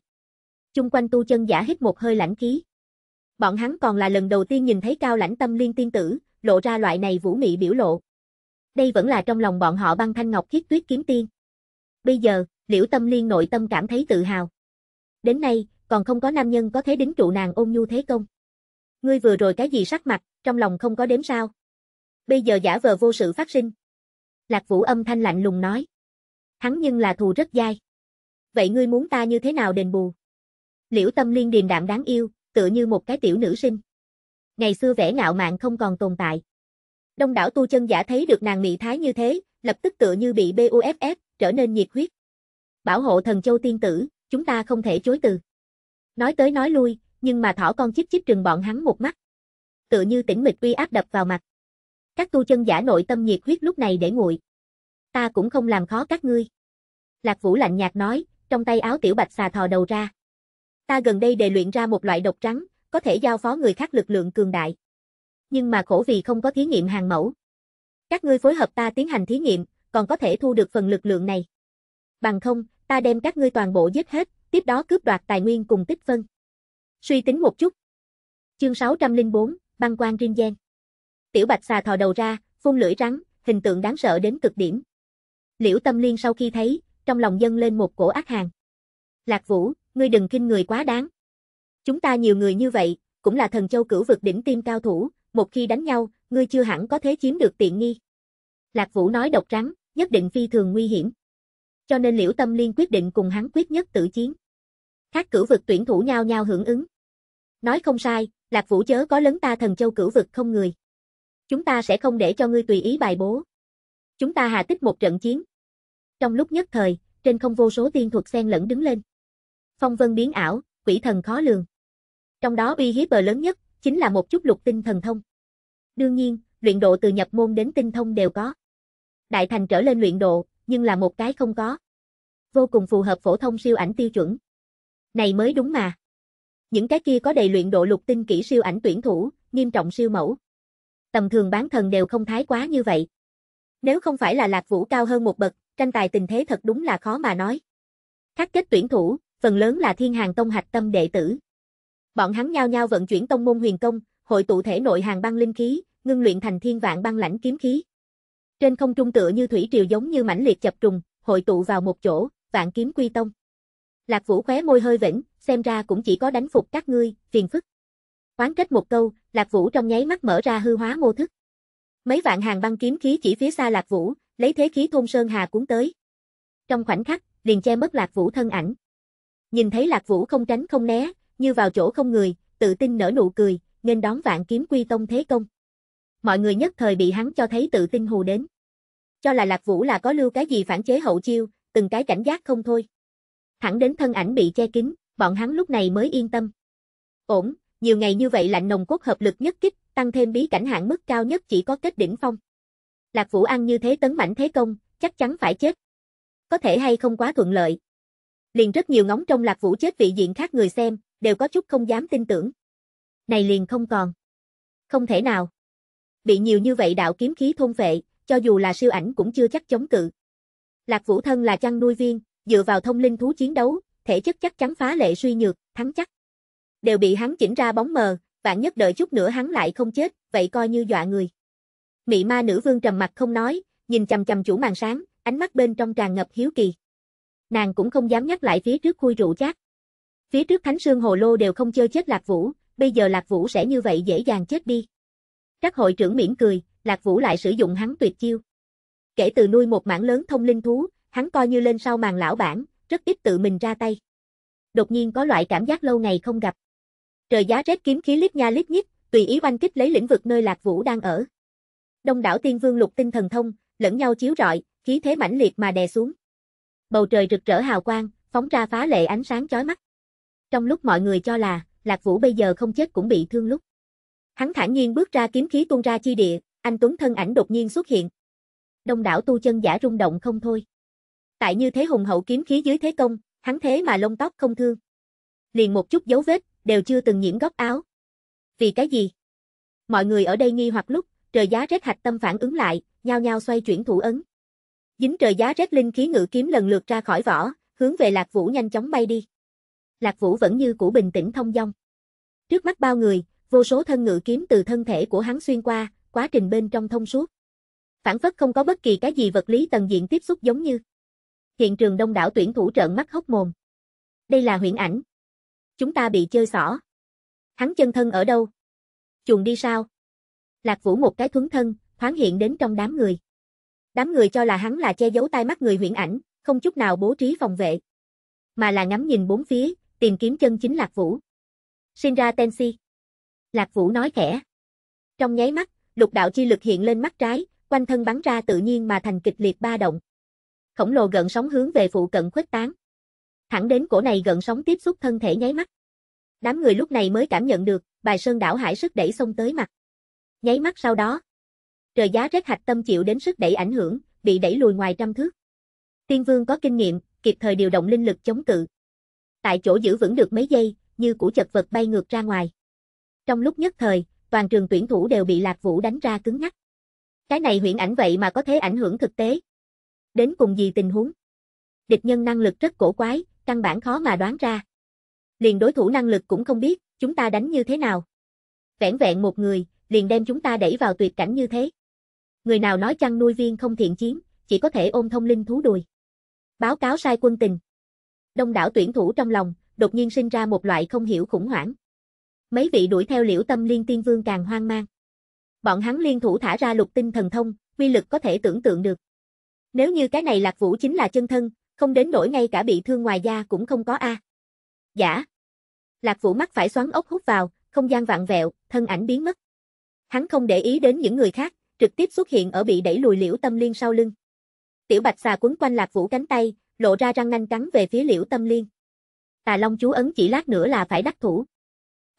Chung quanh tu chân giả hít một hơi lãnh khí. Bọn hắn còn là lần đầu tiên nhìn thấy cao lãnh tâm liên tiên tử, lộ ra loại này vũ mị biểu lộ đây vẫn là trong lòng bọn họ băng thanh ngọc khiết tuyết kiếm tiên. Bây giờ, liễu tâm liên nội tâm cảm thấy tự hào. Đến nay, còn không có nam nhân có thể đính trụ nàng ôn nhu thế công. Ngươi vừa rồi cái gì sắc mặt, trong lòng không có đếm sao. Bây giờ giả vờ vô sự phát sinh. Lạc vũ âm thanh lạnh lùng nói. Hắn nhưng là thù rất dai. Vậy ngươi muốn ta như thế nào đền bù? Liễu tâm liên điềm đạm đáng yêu, tựa như một cái tiểu nữ sinh. Ngày xưa vẻ ngạo mạn không còn tồn tại. Đông đảo tu chân giả thấy được nàng mị thái như thế, lập tức tựa như bị BUFF, trở nên nhiệt huyết. Bảo hộ thần châu tiên tử, chúng ta không thể chối từ. Nói tới nói lui, nhưng mà thỏ con chích chích trừng bọn hắn một mắt. Tựa như tỉnh mịch uy áp đập vào mặt. Các tu chân giả nội tâm nhiệt huyết lúc này để nguội. Ta cũng không làm khó các ngươi. Lạc Vũ lạnh nhạt nói, trong tay áo tiểu bạch xà thò đầu ra. Ta gần đây đề luyện ra một loại độc trắng, có thể giao phó người khác lực lượng cường đại nhưng mà khổ vì không có thí nghiệm hàng mẫu. Các ngươi phối hợp ta tiến hành thí nghiệm, còn có thể thu được phần lực lượng này. Bằng không, ta đem các ngươi toàn bộ giết hết, tiếp đó cướp đoạt tài nguyên cùng tích phân. Suy tính một chút. Chương 604, băng quan riêng gian. Tiểu Bạch xà thò đầu ra, phun lưỡi rắn, hình tượng đáng sợ đến cực điểm. Liễu Tâm Liên sau khi thấy, trong lòng dâng lên một cổ ác hàng. Lạc Vũ, ngươi đừng kinh người quá đáng. Chúng ta nhiều người như vậy, cũng là thần châu cửu vực đỉnh tim cao thủ, một khi đánh nhau, ngươi chưa hẳn có thế chiếm được tiện nghi. Lạc Vũ nói độc rắn, nhất định phi thường nguy hiểm. Cho nên Liễu Tâm Liên quyết định cùng hắn quyết nhất tử chiến. Các cử vực tuyển thủ nhau nhau hưởng ứng. Nói không sai, Lạc Vũ chớ có lấn ta thần châu cử vực không người. Chúng ta sẽ không để cho ngươi tùy ý bài bố. Chúng ta hà tích một trận chiến. Trong lúc nhất thời, trên không vô số tiên thuật xen lẫn đứng lên. Phong vân biến ảo, quỷ thần khó lường. Trong đó uy hiếp bờ lớn nhất chính là một chút lục tinh thần thông. Đương nhiên, luyện độ từ nhập môn đến tinh thông đều có. Đại thành trở lên luyện độ, nhưng là một cái không có. Vô cùng phù hợp phổ thông siêu ảnh tiêu chuẩn. Này mới đúng mà. Những cái kia có đầy luyện độ lục tinh kỹ siêu ảnh tuyển thủ, nghiêm trọng siêu mẫu. Tầm thường bán thần đều không thái quá như vậy. Nếu không phải là lạc vũ cao hơn một bậc, tranh tài tình thế thật đúng là khó mà nói. khắc kết tuyển thủ, phần lớn là thiên hàng tông hạch tâm đệ tử. Bọn hắn nhao nhao vận chuyển tông môn huyền công, hội tụ thể nội hàng băng linh khí, ngưng luyện thành thiên vạn băng lãnh kiếm khí. Trên không trung tựa như thủy triều giống như mãnh liệt chập trùng, hội tụ vào một chỗ, vạn kiếm quy tông. Lạc Vũ khóe môi hơi vĩnh, xem ra cũng chỉ có đánh phục các ngươi, phiền phức. Oán kết một câu, Lạc Vũ trong nháy mắt mở ra hư hóa mô thức. Mấy vạn hàng băng kiếm khí chỉ phía xa Lạc Vũ, lấy thế khí thôn sơn hà cuốn tới. Trong khoảnh khắc, liền che mất Lạc Vũ thân ảnh. Nhìn thấy Lạc Vũ không tránh không né, như vào chỗ không người, tự tin nở nụ cười, nên đón vạn kiếm quy tông thế công. Mọi người nhất thời bị hắn cho thấy tự tin hù đến. Cho là Lạc Vũ là có lưu cái gì phản chế hậu chiêu, từng cái cảnh giác không thôi. Thẳng đến thân ảnh bị che kín, bọn hắn lúc này mới yên tâm. Ổn, nhiều ngày như vậy lạnh nồng cốt hợp lực nhất kích, tăng thêm bí cảnh hạng mức cao nhất chỉ có kết đỉnh phong. Lạc Vũ ăn như thế tấn mãnh thế công, chắc chắn phải chết. Có thể hay không quá thuận lợi. Liền rất nhiều ngóng trong Lạc Vũ chết vị diện khác người xem, đều có chút không dám tin tưởng. Này liền không còn. Không thể nào. Bị nhiều như vậy đạo kiếm khí thôn vệ, cho dù là siêu ảnh cũng chưa chắc chống cự. Lạc Vũ thân là chăn nuôi viên, dựa vào thông linh thú chiến đấu, thể chất chắc chắn phá lệ suy nhược, thắng chắc. Đều bị hắn chỉnh ra bóng mờ, vạn nhất đợi chút nữa hắn lại không chết, vậy coi như dọa người. Mị ma nữ vương trầm mặt không nói, nhìn chằm chằm chủ màn sáng, ánh mắt bên trong tràn ngập hiếu kỳ. Nàng cũng không dám nhắc lại phía trước khui rượu chát. Phía trước Thánh Sương Hồ Lô đều không chơi chết Lạc Vũ, bây giờ Lạc Vũ sẽ như vậy dễ dàng chết đi. Các hội trưởng mỉm cười, Lạc Vũ lại sử dụng hắn tuyệt chiêu. Kể từ nuôi một mảng lớn thông linh thú, hắn coi như lên sau màn lão bản, rất ít tự mình ra tay. Đột nhiên có loại cảm giác lâu ngày không gặp. Trời giá rét kiếm khí lít nha lít nhít, tùy ý oanh kích lấy lĩnh vực nơi Lạc Vũ đang ở. Đông đảo tiên vương lục tinh thần thông, lẫn nhau chiếu rọi, khí thế mãnh liệt mà đè xuống. Bầu trời rực rỡ hào quang, phóng ra phá lệ ánh sáng chói mắt trong lúc mọi người cho là, Lạc Vũ bây giờ không chết cũng bị thương lúc. Hắn thản nhiên bước ra kiếm khí tuôn ra chi địa, anh Tuấn thân ảnh đột nhiên xuất hiện. Đông đảo tu chân giả rung động không thôi. Tại như thế hùng hậu kiếm khí dưới thế công, hắn thế mà lông tóc không thương. Liền một chút dấu vết, đều chưa từng nhiễm góc áo. Vì cái gì? Mọi người ở đây nghi hoặc lúc, trời giá rét hạch tâm phản ứng lại, nhao nhao xoay chuyển thủ ấn. Dính trời giá rét linh khí ngự kiếm lần lượt ra khỏi vỏ, hướng về Lạc Vũ nhanh chóng bay đi. Lạc Vũ vẫn như cũ bình tĩnh thông dong. Trước mắt bao người, vô số thân ngự kiếm từ thân thể của hắn xuyên qua, quá trình bên trong thông suốt. Phản phất không có bất kỳ cái gì vật lý tầng diện tiếp xúc giống như. Hiện trường đông đảo tuyển thủ trợn mắt hốc mồm. Đây là huyễn ảnh. Chúng ta bị chơi xỏ. Hắn chân thân ở đâu? chuồng đi sao? Lạc Vũ một cái thuấn thân, thoáng hiện đến trong đám người. Đám người cho là hắn là che giấu tai mắt người huyễn ảnh, không chút nào bố trí phòng vệ. Mà là ngắm nhìn bốn phía, tìm kiếm chân chính Lạc Vũ. Shinra Tensi. Lạc Vũ nói khẽ. Trong nháy mắt, lục đạo chi lực hiện lên mắt trái, quanh thân bắn ra tự nhiên mà thành kịch liệt ba động. Khổng lồ gần sóng hướng về phụ cận khuếch tán. Thẳng đến cổ này gần sóng tiếp xúc thân thể nháy mắt. Đám người lúc này mới cảm nhận được, bài sơn đảo hải sức đẩy xông tới mặt. Nháy mắt sau đó, trời giá rét hạch tâm chịu đến sức đẩy ảnh hưởng, bị đẩy lùi ngoài trăm thước. Tiên vương có kinh nghiệm, kịp thời điều động linh lực chống cự tại chỗ giữ vững được mấy giây, như củ chật vật bay ngược ra ngoài. Trong lúc nhất thời, toàn trường tuyển thủ đều bị Lạc Vũ đánh ra cứng ngắc. Cái này huyện ảnh vậy mà có thể ảnh hưởng thực tế. Đến cùng gì tình huống? Địch nhân năng lực rất cổ quái, căn bản khó mà đoán ra. Liền đối thủ năng lực cũng không biết, chúng ta đánh như thế nào. Vẻn vẹn một người, liền đem chúng ta đẩy vào tuyệt cảnh như thế. Người nào nói chăn nuôi viên không thiện chiến, chỉ có thể ôm thông linh thú đùi. Báo cáo sai quân tình đông đảo tuyển thủ trong lòng, đột nhiên sinh ra một loại không hiểu khủng hoảng. Mấy vị đuổi theo liễu tâm liên tiên vương càng hoang mang. Bọn hắn liên thủ thả ra lục tinh thần thông, uy lực có thể tưởng tượng được. Nếu như cái này lạc vũ chính là chân thân, không đến nỗi ngay cả bị thương ngoài da cũng không có a. Giả. Lạc vũ mắt phải xoắn ốc hút vào, không gian vạn vẹo, thân ảnh biến mất. Hắn không để ý đến những người khác, trực tiếp xuất hiện ở bị đẩy lùi liễu tâm liên sau lưng. Tiểu bạch xà quấn quanh lạc vũ cánh tay, lộ ra răng nanh cắn về phía liễu tâm liên. Tà Long chú ấn chỉ lát nữa là phải đắc thủ.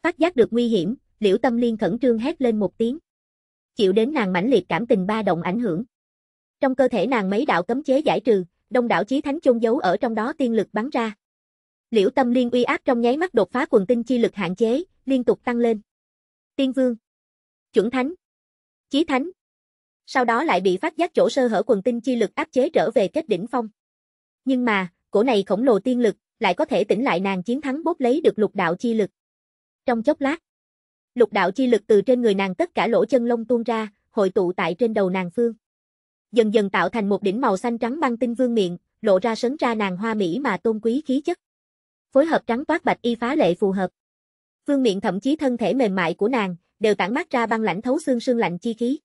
Phát giác được nguy hiểm, liễu tâm liên khẩn trương hét lên một tiếng. Chịu đến nàng mãnh liệt cảm tình ba động ảnh hưởng. Trong cơ thể nàng mấy đạo cấm chế giải trừ, đông đảo chí thánh chôn giấu ở trong đó tiên lực bắn ra. Liễu Tâm Liên uy áp trong nháy mắt đột phá quần tinh chi lực hạn chế, liên tục tăng lên. Tiên vương, chuẩn thánh, chí thánh. Sau đó lại bị phát giác chỗ sơ hở quần tinh chi lực áp chế trở về kết đỉnh phong. Nhưng mà, cổ này khổng lồ tiên lực, lại có thể tỉnh lại nàng chiến thắng bốt lấy được lục đạo chi lực. Trong chốc lát, lục đạo chi lực từ trên người nàng tất cả lỗ chân lông tuôn ra, hội tụ tại trên đầu nàng phương. Dần dần tạo thành một đỉnh màu xanh trắng băng tinh vương miệng, lộ ra sấn ra nàng hoa mỹ mà tôn quý khí chất. Phối hợp trắng toát bạch y phá lệ phù hợp. Vương miệng thậm chí thân thể mềm mại của nàng, đều tản mát ra băng lãnh thấu xương xương lạnh chi khí.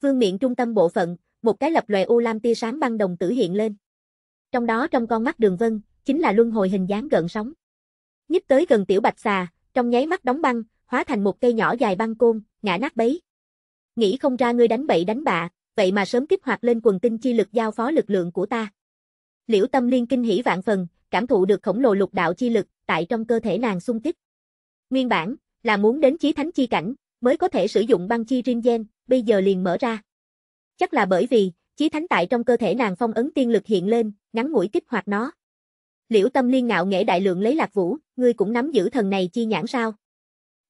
Vương miệng trung tâm bộ phận, một cái lập lòe u lam tia sáng băng đồng tử hiện lên. Trong đó trong con mắt đường vân, chính là luân hồi hình dáng gợn sóng. Nhích tới gần tiểu bạch xà, trong nháy mắt đóng băng, hóa thành một cây nhỏ dài băng côn, ngã nát bấy. Nghĩ không ra ngươi đánh bậy đánh bạ, vậy mà sớm kích hoạt lên quần tinh chi lực giao phó lực lượng của ta. Liễu Tâm Liên kinh hỉ vạn phần, cảm thụ được khổng lồ lục đạo chi lực tại trong cơ thể nàng sung kích. Nguyên bản là muốn đến chí thánh chi cảnh mới có thể sử dụng băng chi riêng gen, bây giờ liền mở ra. Chắc là bởi vì Chí thánh tại trong cơ thể nàng phong ấn tiên lực hiện lên, ngắn mũi kích hoạt nó. Liễu Tâm Liên ngạo nghệ đại lượng lấy Lạc Vũ, ngươi cũng nắm giữ thần này chi nhãn sao?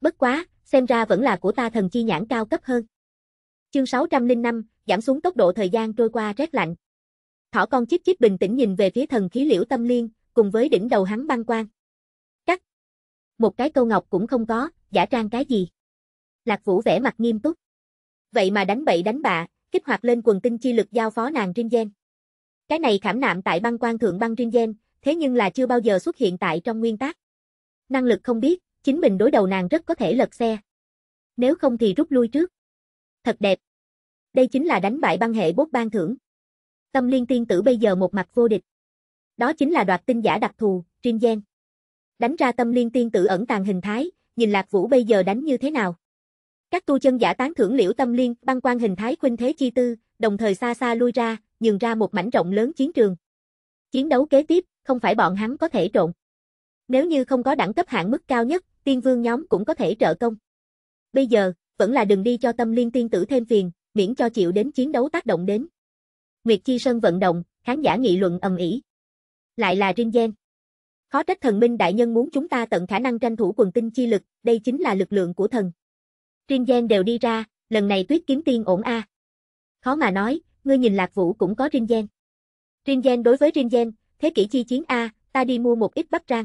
Bất quá, xem ra vẫn là của ta thần chi nhãn cao cấp hơn. Chương 605, giảm xuống tốc độ thời gian trôi qua rét lạnh. Thỏ con chíp chíp bình tĩnh nhìn về phía thần khí Liễu Tâm Liên, cùng với đỉnh đầu hắn băng quang. Cắt. Một cái câu ngọc cũng không có, giả trang cái gì. Lạc Vũ vẻ mặt nghiêm túc. Vậy mà đánh bậy đánh bạ, kích hoạt lên quần tinh chi lực giao phó nàng Rinzen. Cái này khảm nạm tại băng quan thượng băng Rinzen, thế nhưng là chưa bao giờ xuất hiện tại trong nguyên tắc. Năng lực không biết, chính mình đối đầu nàng rất có thể lật xe. Nếu không thì rút lui trước. Thật đẹp. Đây chính là đánh bại băng hệ bốt ban thưởng. Tâm liên tiên tử bây giờ một mặt vô địch. Đó chính là đoạt tinh giả đặc thù, Rinzen. Đánh ra tâm liên tiên tử ẩn tàng hình thái, nhìn Lạc Vũ bây giờ đánh như thế nào. Các tu chân giả tán thưởng liễu tâm liên, băng quan hình thái khuynh thế chi tư, đồng thời xa xa lui ra, nhường ra một mảnh rộng lớn chiến trường. Chiến đấu kế tiếp, không phải bọn hắn có thể trộn. Nếu như không có đẳng cấp hạng mức cao nhất, tiên vương nhóm cũng có thể trợ công. Bây giờ, vẫn là đừng đi cho tâm liên tiên tử thêm phiền, miễn cho chịu đến chiến đấu tác động đến. Nguyệt Chi Sơn vận động, khán giả nghị luận ầm ĩ. Lại là Rin Gen. Khó trách thần minh đại nhân muốn chúng ta tận khả năng tranh thủ quần tinh chi lực, đây chính là lực lượng của thần. Trinh Giang đều đi ra, lần này tuyết kiếm tiên ổn a. Khó mà nói, ngươi nhìn lạc vũ cũng có Trinh Giang. Trinh Giang đối với Trinh Giang, thế kỷ chi chiến a, ta đi mua một ít bắp rang.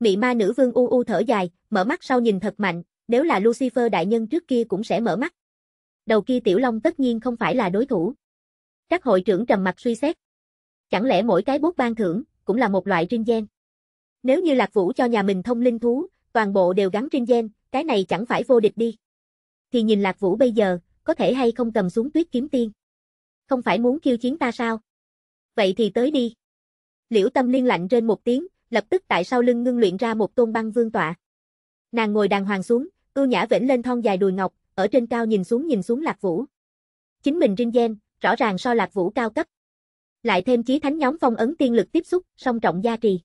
Mị ma nữ vương u u thở dài, mở mắt sau nhìn thật mạnh, nếu là Lucifer đại nhân trước kia cũng sẽ mở mắt. Đầu kia tiểu long tất nhiên không phải là đối thủ. Các hội trưởng trầm mặt suy xét. Chẳng lẽ mỗi cái bút ban thưởng, cũng là một loại Trinh Giang? Nếu như Lạc Vũ cho nhà mình thông linh thú, toàn bộ đều gắn Trinh Giang, cái này chẳng phải vô địch đi thì nhìn Lạc Vũ bây giờ, có thể hay không cầm xuống tuyết kiếm tiên. Không phải muốn khiêu chiến ta sao? Vậy thì tới đi. Liễu tâm liên lạnh trên một tiếng, lập tức tại sau lưng ngưng luyện ra một tôn băng vương tọa. Nàng ngồi đàng hoàng xuống, ưu nhã vĩnh lên thon dài đùi ngọc, ở trên cao nhìn xuống nhìn xuống Lạc Vũ. Chính mình rinh gen, rõ ràng so Lạc Vũ cao cấp. Lại thêm chí thánh nhóm phong ấn tiên lực tiếp xúc, song trọng gia trì.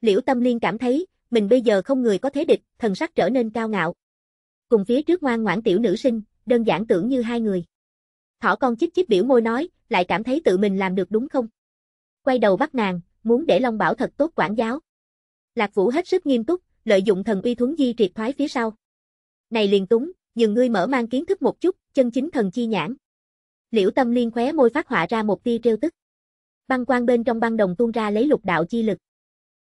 Liễu Tâm Liên cảm thấy, mình bây giờ không người có thế địch, thần sắc trở nên cao ngạo cùng phía trước ngoan ngoãn tiểu nữ sinh, đơn giản tưởng như hai người. Thỏ con chích chích biểu môi nói, lại cảm thấy tự mình làm được đúng không? Quay đầu bắt nàng, muốn để Long Bảo thật tốt quản giáo. Lạc Vũ hết sức nghiêm túc, lợi dụng thần uy thuấn di triệt thoái phía sau. Này liền túng, nhưng ngươi mở mang kiến thức một chút, chân chính thần chi nhãn. Liễu Tâm Liên khóe môi phát họa ra một tia trêu tức. Băng quang bên trong băng đồng tuôn ra lấy lục đạo chi lực.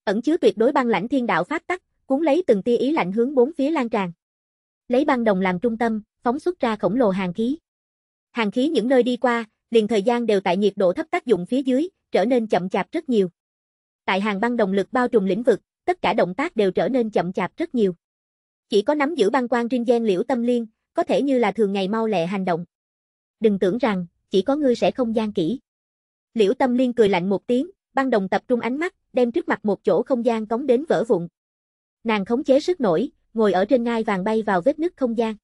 Ẩn chứa tuyệt đối băng lãnh thiên đạo phát tắc, cuốn lấy từng tia ý lạnh hướng bốn phía lan tràn lấy băng đồng làm trung tâm, phóng xuất ra khổng lồ hàng khí. Hàng khí những nơi đi qua, liền thời gian đều tại nhiệt độ thấp tác dụng phía dưới, trở nên chậm chạp rất nhiều. Tại hàng băng đồng lực bao trùm lĩnh vực, tất cả động tác đều trở nên chậm chạp rất nhiều. Chỉ có nắm giữ băng quan riêng gian liễu tâm liên, có thể như là thường ngày mau lẹ hành động. Đừng tưởng rằng, chỉ có ngươi sẽ không gian kỹ. Liễu tâm liên cười lạnh một tiếng, băng đồng tập trung ánh mắt, đem trước mặt một chỗ không gian cống đến vỡ vụn. Nàng khống chế sức nổi, ngồi ở trên ngai vàng bay vào vết nứt không gian.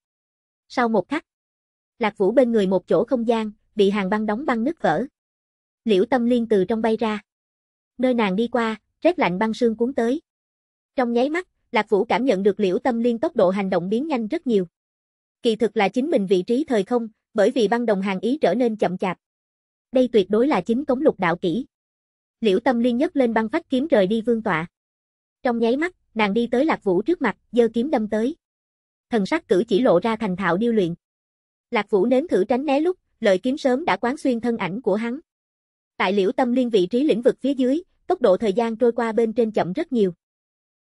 Sau một khắc, Lạc Vũ bên người một chỗ không gian, bị hàng băng đóng băng nứt vỡ. Liễu Tâm Liên từ trong bay ra. Nơi nàng đi qua, rét lạnh băng sương cuốn tới. Trong nháy mắt, Lạc Vũ cảm nhận được Liễu Tâm Liên tốc độ hành động biến nhanh rất nhiều. Kỳ thực là chính mình vị trí thời không, bởi vì băng đồng hàng ý trở nên chậm chạp. Đây tuyệt đối là chính cống lục đạo kỹ. Liễu Tâm Liên nhấc lên băng phách kiếm rời đi vương tọa. Trong nháy mắt, nàng đi tới Lạc Vũ trước mặt, giơ kiếm đâm tới. Thần sắc cử chỉ lộ ra thành thạo điêu luyện. Lạc Vũ nếm thử tránh né lúc, lợi kiếm sớm đã quán xuyên thân ảnh của hắn. Tại Liễu Tâm Liên vị trí lĩnh vực phía dưới, tốc độ thời gian trôi qua bên trên chậm rất nhiều.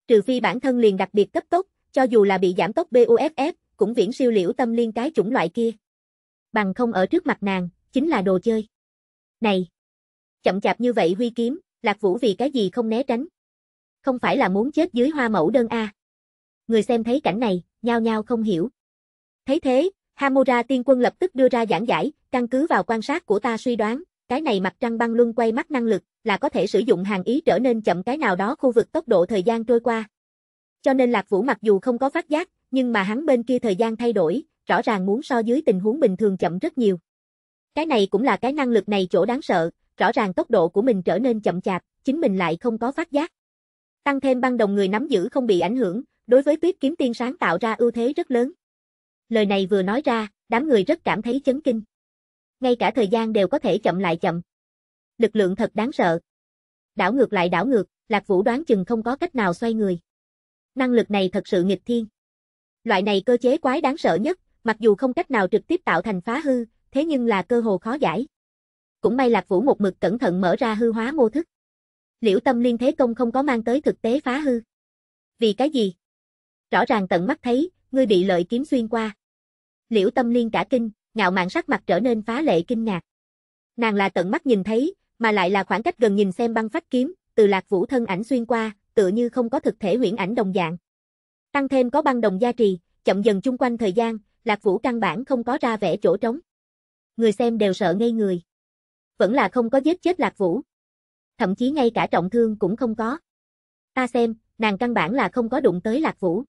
Trừ phi bản thân liền đặc biệt cấp tốc, cho dù là bị giảm tốc buff, cũng viễn siêu Liễu Tâm Liên cái chủng loại kia. Bằng không ở trước mặt nàng, chính là đồ chơi. Này, chậm chạp như vậy huy kiếm, Lạc Vũ vì cái gì không né tránh? không phải là muốn chết dưới hoa mẫu đơn a. Người xem thấy cảnh này, nhao nhao không hiểu. Thấy thế, Hamura tiên quân lập tức đưa ra giảng giải, căn cứ vào quan sát của ta suy đoán, cái này mặt trăng băng luân quay mắt năng lực là có thể sử dụng hàng ý trở nên chậm cái nào đó khu vực tốc độ thời gian trôi qua. Cho nên Lạc Vũ mặc dù không có phát giác, nhưng mà hắn bên kia thời gian thay đổi, rõ ràng muốn so dưới tình huống bình thường chậm rất nhiều. Cái này cũng là cái năng lực này chỗ đáng sợ, rõ ràng tốc độ của mình trở nên chậm chạp, chính mình lại không có phát giác tăng thêm băng đồng người nắm giữ không bị ảnh hưởng, đối với tuyết kiếm tiên sáng tạo ra ưu thế rất lớn. Lời này vừa nói ra, đám người rất cảm thấy chấn kinh. Ngay cả thời gian đều có thể chậm lại chậm. Lực lượng thật đáng sợ. Đảo ngược lại đảo ngược, Lạc Vũ đoán chừng không có cách nào xoay người. Năng lực này thật sự nghịch thiên. Loại này cơ chế quái đáng sợ nhất, mặc dù không cách nào trực tiếp tạo thành phá hư, thế nhưng là cơ hồ khó giải. Cũng may Lạc Vũ một mực cẩn thận mở ra hư hóa mô thức liễu tâm liên thế công không có mang tới thực tế phá hư. Vì cái gì? Rõ ràng tận mắt thấy, ngươi bị lợi kiếm xuyên qua. Liễu tâm liên cả kinh, ngạo mạn sắc mặt trở nên phá lệ kinh ngạc. Nàng là tận mắt nhìn thấy, mà lại là khoảng cách gần nhìn xem băng phát kiếm, từ lạc vũ thân ảnh xuyên qua, tựa như không có thực thể huyễn ảnh đồng dạng. Tăng thêm có băng đồng gia trì, chậm dần chung quanh thời gian, lạc vũ căn bản không có ra vẻ chỗ trống. Người xem đều sợ ngây người. Vẫn là không có giết chết lạc vũ thậm chí ngay cả trọng thương cũng không có. Ta xem, nàng căn bản là không có đụng tới Lạc Vũ.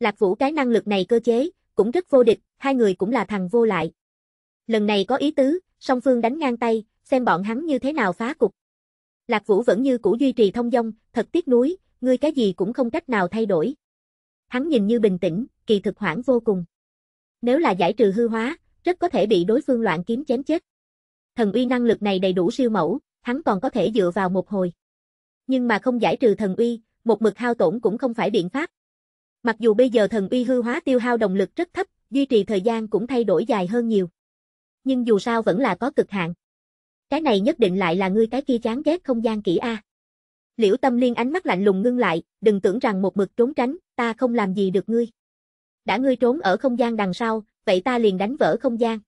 Lạc Vũ cái năng lực này cơ chế, cũng rất vô địch, hai người cũng là thằng vô lại. Lần này có ý tứ, song phương đánh ngang tay, xem bọn hắn như thế nào phá cục. Lạc Vũ vẫn như cũ duy trì thông dong, thật tiếc nuối, ngươi cái gì cũng không cách nào thay đổi. Hắn nhìn như bình tĩnh, kỳ thực hoảng vô cùng. Nếu là giải trừ hư hóa, rất có thể bị đối phương loạn kiếm chém chết. Thần uy năng lực này đầy đủ siêu mẫu, hắn còn có thể dựa vào một hồi. Nhưng mà không giải trừ thần uy, một mực hao tổn cũng không phải biện pháp. Mặc dù bây giờ thần uy hư hóa tiêu hao động lực rất thấp, duy trì thời gian cũng thay đổi dài hơn nhiều. Nhưng dù sao vẫn là có cực hạn. Cái này nhất định lại là ngươi cái kia chán ghét không gian kỹ A. Liễu tâm liên ánh mắt lạnh lùng ngưng lại, đừng tưởng rằng một mực trốn tránh, ta không làm gì được ngươi. Đã ngươi trốn ở không gian đằng sau, vậy ta liền đánh vỡ không gian.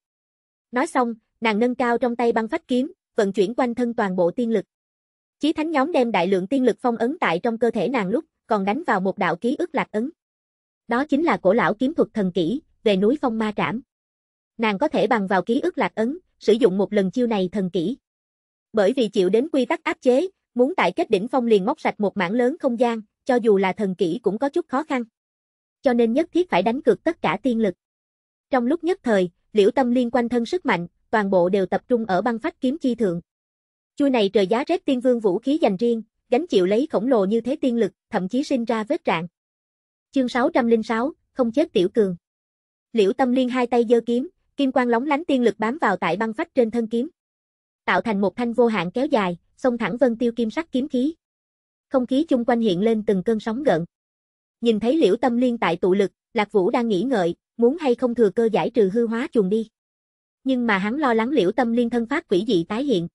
Nói xong, nàng nâng cao trong tay băng phách kiếm, vận chuyển quanh thân toàn bộ tiên lực. Chí thánh nhóm đem đại lượng tiên lực phong ấn tại trong cơ thể nàng lúc, còn đánh vào một đạo ký ức lạc ấn. Đó chính là cổ lão kiếm thuật thần kỹ, về núi phong ma trảm. Nàng có thể bằng vào ký ức lạc ấn, sử dụng một lần chiêu này thần kỹ. Bởi vì chịu đến quy tắc áp chế, muốn tại kết đỉnh phong liền móc sạch một mảng lớn không gian, cho dù là thần kỹ cũng có chút khó khăn. Cho nên nhất thiết phải đánh cược tất cả tiên lực. Trong lúc nhất thời, Liễu Tâm Liên quanh thân sức mạnh, toàn bộ đều tập trung ở băng phách kiếm chi thượng. Chui này trời giá rét tiên vương vũ khí dành riêng, gánh chịu lấy khổng lồ như thế tiên lực, thậm chí sinh ra vết trạng. Chương 606, không chết tiểu cường. Liễu Tâm Liên hai tay giơ kiếm, kim quang lóng lánh tiên lực bám vào tại băng phách trên thân kiếm. Tạo thành một thanh vô hạn kéo dài, xông thẳng Vân Tiêu kim sắc kiếm khí. Không khí chung quanh hiện lên từng cơn sóng gợn. Nhìn thấy Liễu Tâm Liên tại tụ lực, Lạc Vũ đang nghĩ ngợi, muốn hay không thừa cơ giải trừ hư hóa chuồng đi nhưng mà hắn lo lắng liễu tâm liên thân phát quỷ dị tái hiện.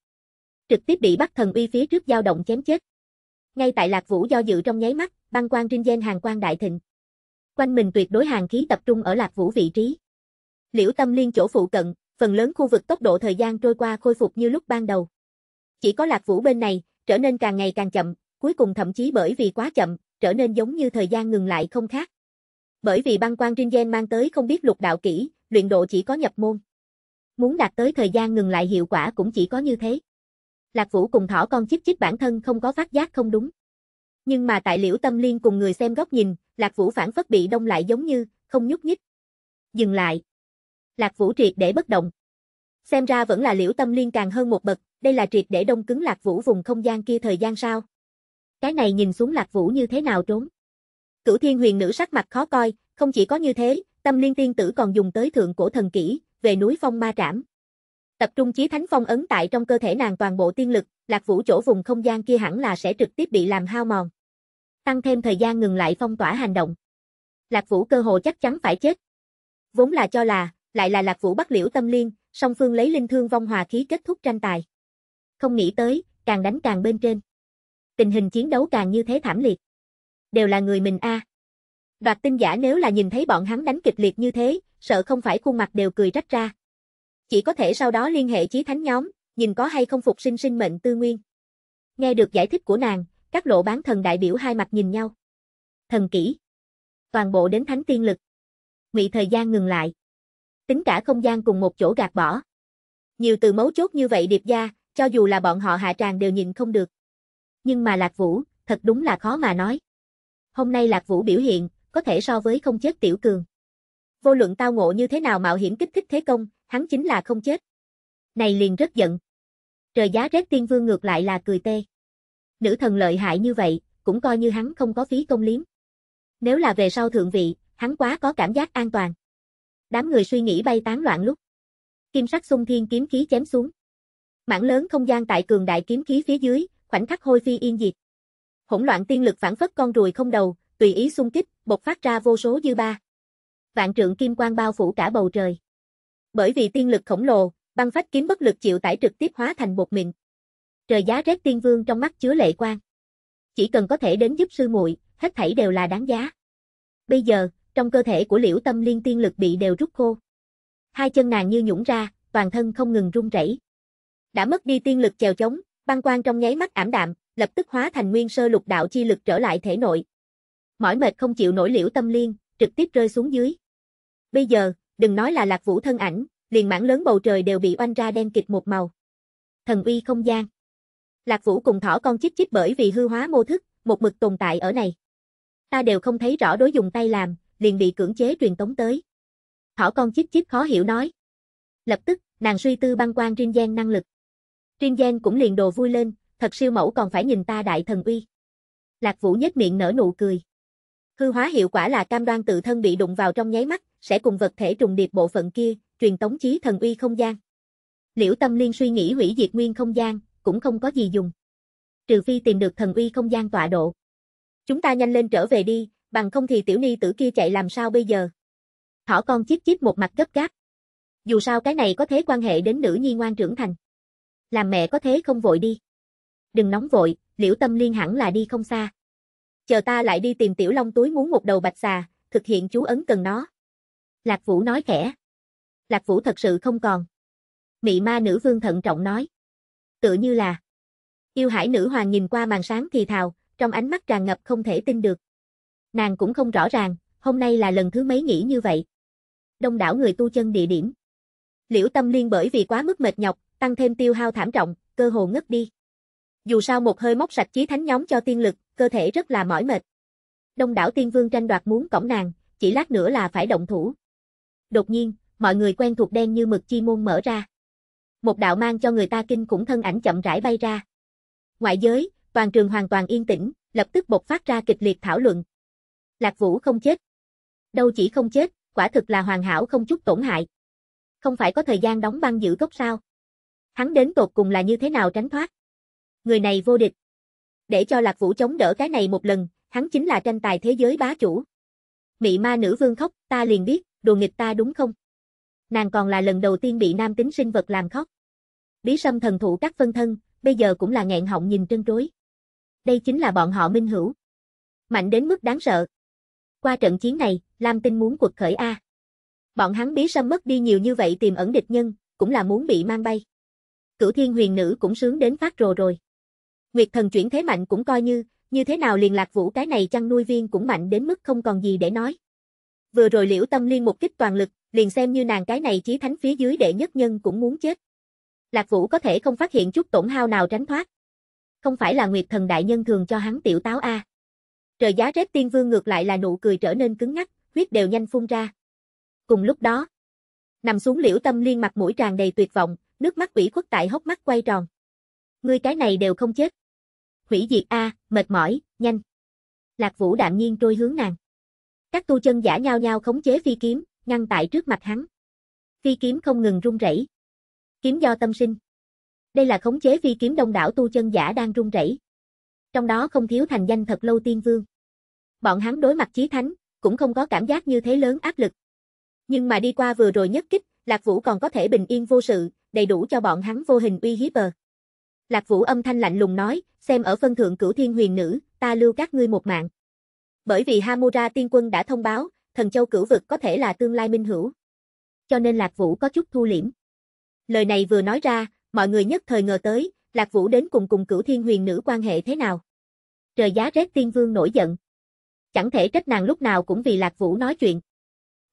Trực tiếp bị bắt thần uy phía trước dao động chém chết. Ngay tại Lạc Vũ do dự trong nháy mắt, băng quang trên gen hàng quan đại thịnh. Quanh mình tuyệt đối hàng khí tập trung ở Lạc Vũ vị trí. Liễu Tâm Liên chỗ phụ cận, phần lớn khu vực tốc độ thời gian trôi qua khôi phục như lúc ban đầu. Chỉ có Lạc Vũ bên này, trở nên càng ngày càng chậm, cuối cùng thậm chí bởi vì quá chậm, trở nên giống như thời gian ngừng lại không khác. Bởi vì băng quang trên gen mang tới không biết lục đạo kỹ, luyện độ chỉ có nhập môn muốn đạt tới thời gian ngừng lại hiệu quả cũng chỉ có như thế. Lạc Vũ cùng thỏ con chích chích bản thân không có phát giác không đúng. Nhưng mà tại liễu tâm liên cùng người xem góc nhìn, Lạc Vũ phản phất bị đông lại giống như, không nhúc nhích. Dừng lại. Lạc Vũ triệt để bất động. Xem ra vẫn là liễu tâm liên càng hơn một bậc, đây là triệt để đông cứng Lạc Vũ vùng không gian kia thời gian sao. Cái này nhìn xuống Lạc Vũ như thế nào trốn. Cửu thiên huyền nữ sắc mặt khó coi, không chỉ có như thế, tâm liên tiên tử còn dùng tới thượng cổ thần kỹ, về núi phong ma trảm. Tập trung chí thánh phong ấn tại trong cơ thể nàng toàn bộ tiên lực, lạc vũ chỗ vùng không gian kia hẳn là sẽ trực tiếp bị làm hao mòn. Tăng thêm thời gian ngừng lại phong tỏa hành động. Lạc vũ cơ hồ chắc chắn phải chết. Vốn là cho là, lại là lạc vũ bắt liễu tâm liên, song phương lấy linh thương vong hòa khí kết thúc tranh tài. Không nghĩ tới, càng đánh càng bên trên. Tình hình chiến đấu càng như thế thảm liệt. Đều là người mình a. À. Đoạt tin giả nếu là nhìn thấy bọn hắn đánh kịch liệt như thế, sợ không phải khuôn mặt đều cười rách ra. Chỉ có thể sau đó liên hệ chí thánh nhóm, nhìn có hay không phục sinh sinh mệnh tư nguyên. Nghe được giải thích của nàng, các lộ bán thần đại biểu hai mặt nhìn nhau. Thần kỹ. Toàn bộ đến thánh tiên lực. Ngụy thời gian ngừng lại. Tính cả không gian cùng một chỗ gạt bỏ. Nhiều từ mấu chốt như vậy điệp gia, cho dù là bọn họ hạ tràng đều nhìn không được. Nhưng mà Lạc Vũ, thật đúng là khó mà nói. Hôm nay Lạc Vũ biểu hiện, có thể so với không chết tiểu cường vô luận tao ngộ như thế nào mạo hiểm kích thích thế công, hắn chính là không chết. Này liền rất giận. Trời giá rét tiên vương ngược lại là cười tê. Nữ thần lợi hại như vậy, cũng coi như hắn không có phí công liếm. Nếu là về sau thượng vị, hắn quá có cảm giác an toàn. Đám người suy nghĩ bay tán loạn lúc. Kim sắc xung thiên kiếm khí chém xuống. Mảng lớn không gian tại cường đại kiếm khí phía dưới, khoảnh khắc hôi phi yên diệt. Hỗn loạn tiên lực phản phất con ruồi không đầu, tùy ý xung kích, bộc phát ra vô số dư ba vạn trượng kim quang bao phủ cả bầu trời. Bởi vì tiên lực khổng lồ, băng phách kiếm bất lực chịu tải trực tiếp hóa thành bột mịn. Trời giá rét tiên vương trong mắt chứa lệ quang. Chỉ cần có thể đến giúp sư muội, hết thảy đều là đáng giá. Bây giờ, trong cơ thể của Liễu Tâm Liên tiên lực bị đều rút khô. Hai chân nàng như nhũng ra, toàn thân không ngừng run rẩy. Đã mất đi tiên lực chèo chống, băng quang trong nháy mắt ảm đạm, lập tức hóa thành nguyên sơ lục đạo chi lực trở lại thể nội. Mỏi mệt không chịu nổi Liễu Tâm Liên, trực tiếp rơi xuống dưới. Bây giờ, đừng nói là lạc vũ thân ảnh, liền mảng lớn bầu trời đều bị oanh ra đen kịch một màu. Thần uy không gian. Lạc vũ cùng thỏ con chích chích bởi vì hư hóa mô thức, một mực tồn tại ở này. Ta đều không thấy rõ đối dùng tay làm, liền bị cưỡng chế truyền tống tới. Thỏ con chích chích khó hiểu nói. Lập tức, nàng suy tư băng quan riêng gian năng lực. Riêng gian cũng liền đồ vui lên, thật siêu mẫu còn phải nhìn ta đại thần uy. Lạc vũ nhếch miệng nở nụ cười. Hư hóa hiệu quả là cam đoan tự thân bị đụng vào trong nháy mắt, sẽ cùng vật thể trùng điệp bộ phận kia, truyền tống chí thần uy không gian. Liễu Tâm Liên suy nghĩ hủy diệt nguyên không gian, cũng không có gì dùng. Trừ phi tìm được thần uy không gian tọa độ. Chúng ta nhanh lên trở về đi, bằng không thì tiểu ni tử kia chạy làm sao bây giờ. Thỏ con chiếc chiếc một mặt gấp gáp. Dù sao cái này có thế quan hệ đến nữ nhi ngoan trưởng thành. Làm mẹ có thế không vội đi. Đừng nóng vội, liễu tâm liên hẳn là đi không xa chờ ta lại đi tìm tiểu long túi muốn một đầu bạch xà, thực hiện chú ấn cần nó. Lạc Vũ nói khẽ. Lạc Vũ thật sự không còn. Mị ma nữ vương thận trọng nói. Tựa như là. Yêu hải nữ hoàng nhìn qua màn sáng thì thào, trong ánh mắt tràn ngập không thể tin được. Nàng cũng không rõ ràng, hôm nay là lần thứ mấy nghĩ như vậy. Đông đảo người tu chân địa điểm. Liễu tâm liên bởi vì quá mức mệt nhọc, tăng thêm tiêu hao thảm trọng, cơ hồ ngất đi. Dù sao một hơi móc sạch chí thánh nhóm cho tiên lực, cơ thể rất là mỏi mệt. Đông đảo tiên vương tranh đoạt muốn cổng nàng, chỉ lát nữa là phải động thủ. Đột nhiên, mọi người quen thuộc đen như mực chi môn mở ra. Một đạo mang cho người ta kinh cũng thân ảnh chậm rãi bay ra. Ngoại giới, toàn trường hoàn toàn yên tĩnh, lập tức bộc phát ra kịch liệt thảo luận. Lạc Vũ không chết. Đâu chỉ không chết, quả thực là hoàn hảo không chút tổn hại. Không phải có thời gian đóng băng giữ gốc sao? Hắn đến tột cùng là như thế nào tránh thoát? Người này vô địch. Để cho Lạc Vũ chống đỡ cái này một lần, hắn chính là tranh tài thế giới bá chủ. Mị ma nữ vương khóc, ta liền biết, đồ nghịch ta đúng không? Nàng còn là lần đầu tiên bị nam tính sinh vật làm khóc. Bí sâm thần thụ các phân thân, bây giờ cũng là nghẹn họng nhìn trân trối. Đây chính là bọn họ minh hữu. Mạnh đến mức đáng sợ. Qua trận chiến này, Lam Tinh muốn quật khởi A. Bọn hắn bí sâm mất đi nhiều như vậy tìm ẩn địch nhân, cũng là muốn bị mang bay. Cửu thiên huyền nữ cũng sướng đến phát rồ rồi. Nguyệt thần chuyển thế mạnh cũng coi như, như thế nào liền lạc vũ cái này chăn nuôi viên cũng mạnh đến mức không còn gì để nói. Vừa rồi liễu tâm liên một kích toàn lực, liền xem như nàng cái này chí thánh phía dưới đệ nhất nhân cũng muốn chết. Lạc vũ có thể không phát hiện chút tổn hao nào tránh thoát. Không phải là Nguyệt thần đại nhân thường cho hắn tiểu táo A. Trời giá rét tiên vương ngược lại là nụ cười trở nên cứng ngắc, huyết đều nhanh phun ra. Cùng lúc đó, nằm xuống liễu tâm liên mặt mũi tràn đầy tuyệt vọng, nước mắt ủy khuất tại hốc mắt quay tròn. Ngươi cái này đều không chết. Hủy diệt a, mệt mỏi, nhanh. Lạc Vũ đạm nhiên trôi hướng nàng. Các tu chân giả nhao nhao khống chế phi kiếm, ngăn tại trước mặt hắn. Phi kiếm không ngừng run rẩy. Kiếm do tâm sinh. Đây là khống chế phi kiếm đông đảo tu chân giả đang run rẩy. Trong đó không thiếu thành danh thật lâu tiên vương. Bọn hắn đối mặt chí thánh, cũng không có cảm giác như thế lớn áp lực. Nhưng mà đi qua vừa rồi nhất kích, Lạc Vũ còn có thể bình yên vô sự, đầy đủ cho bọn hắn vô hình uy hiếp bờ. Lạc Vũ âm thanh lạnh lùng nói, xem ở phân thượng cửu thiên huyền nữ, ta lưu các ngươi một mạng. Bởi vì Hamura tiên quân đã thông báo, thần châu cửu vực có thể là tương lai minh hữu. Cho nên Lạc Vũ có chút thu liễm. Lời này vừa nói ra, mọi người nhất thời ngờ tới, Lạc Vũ đến cùng cùng cửu thiên huyền nữ quan hệ thế nào. Trời giá rét tiên vương nổi giận. Chẳng thể trách nàng lúc nào cũng vì Lạc Vũ nói chuyện.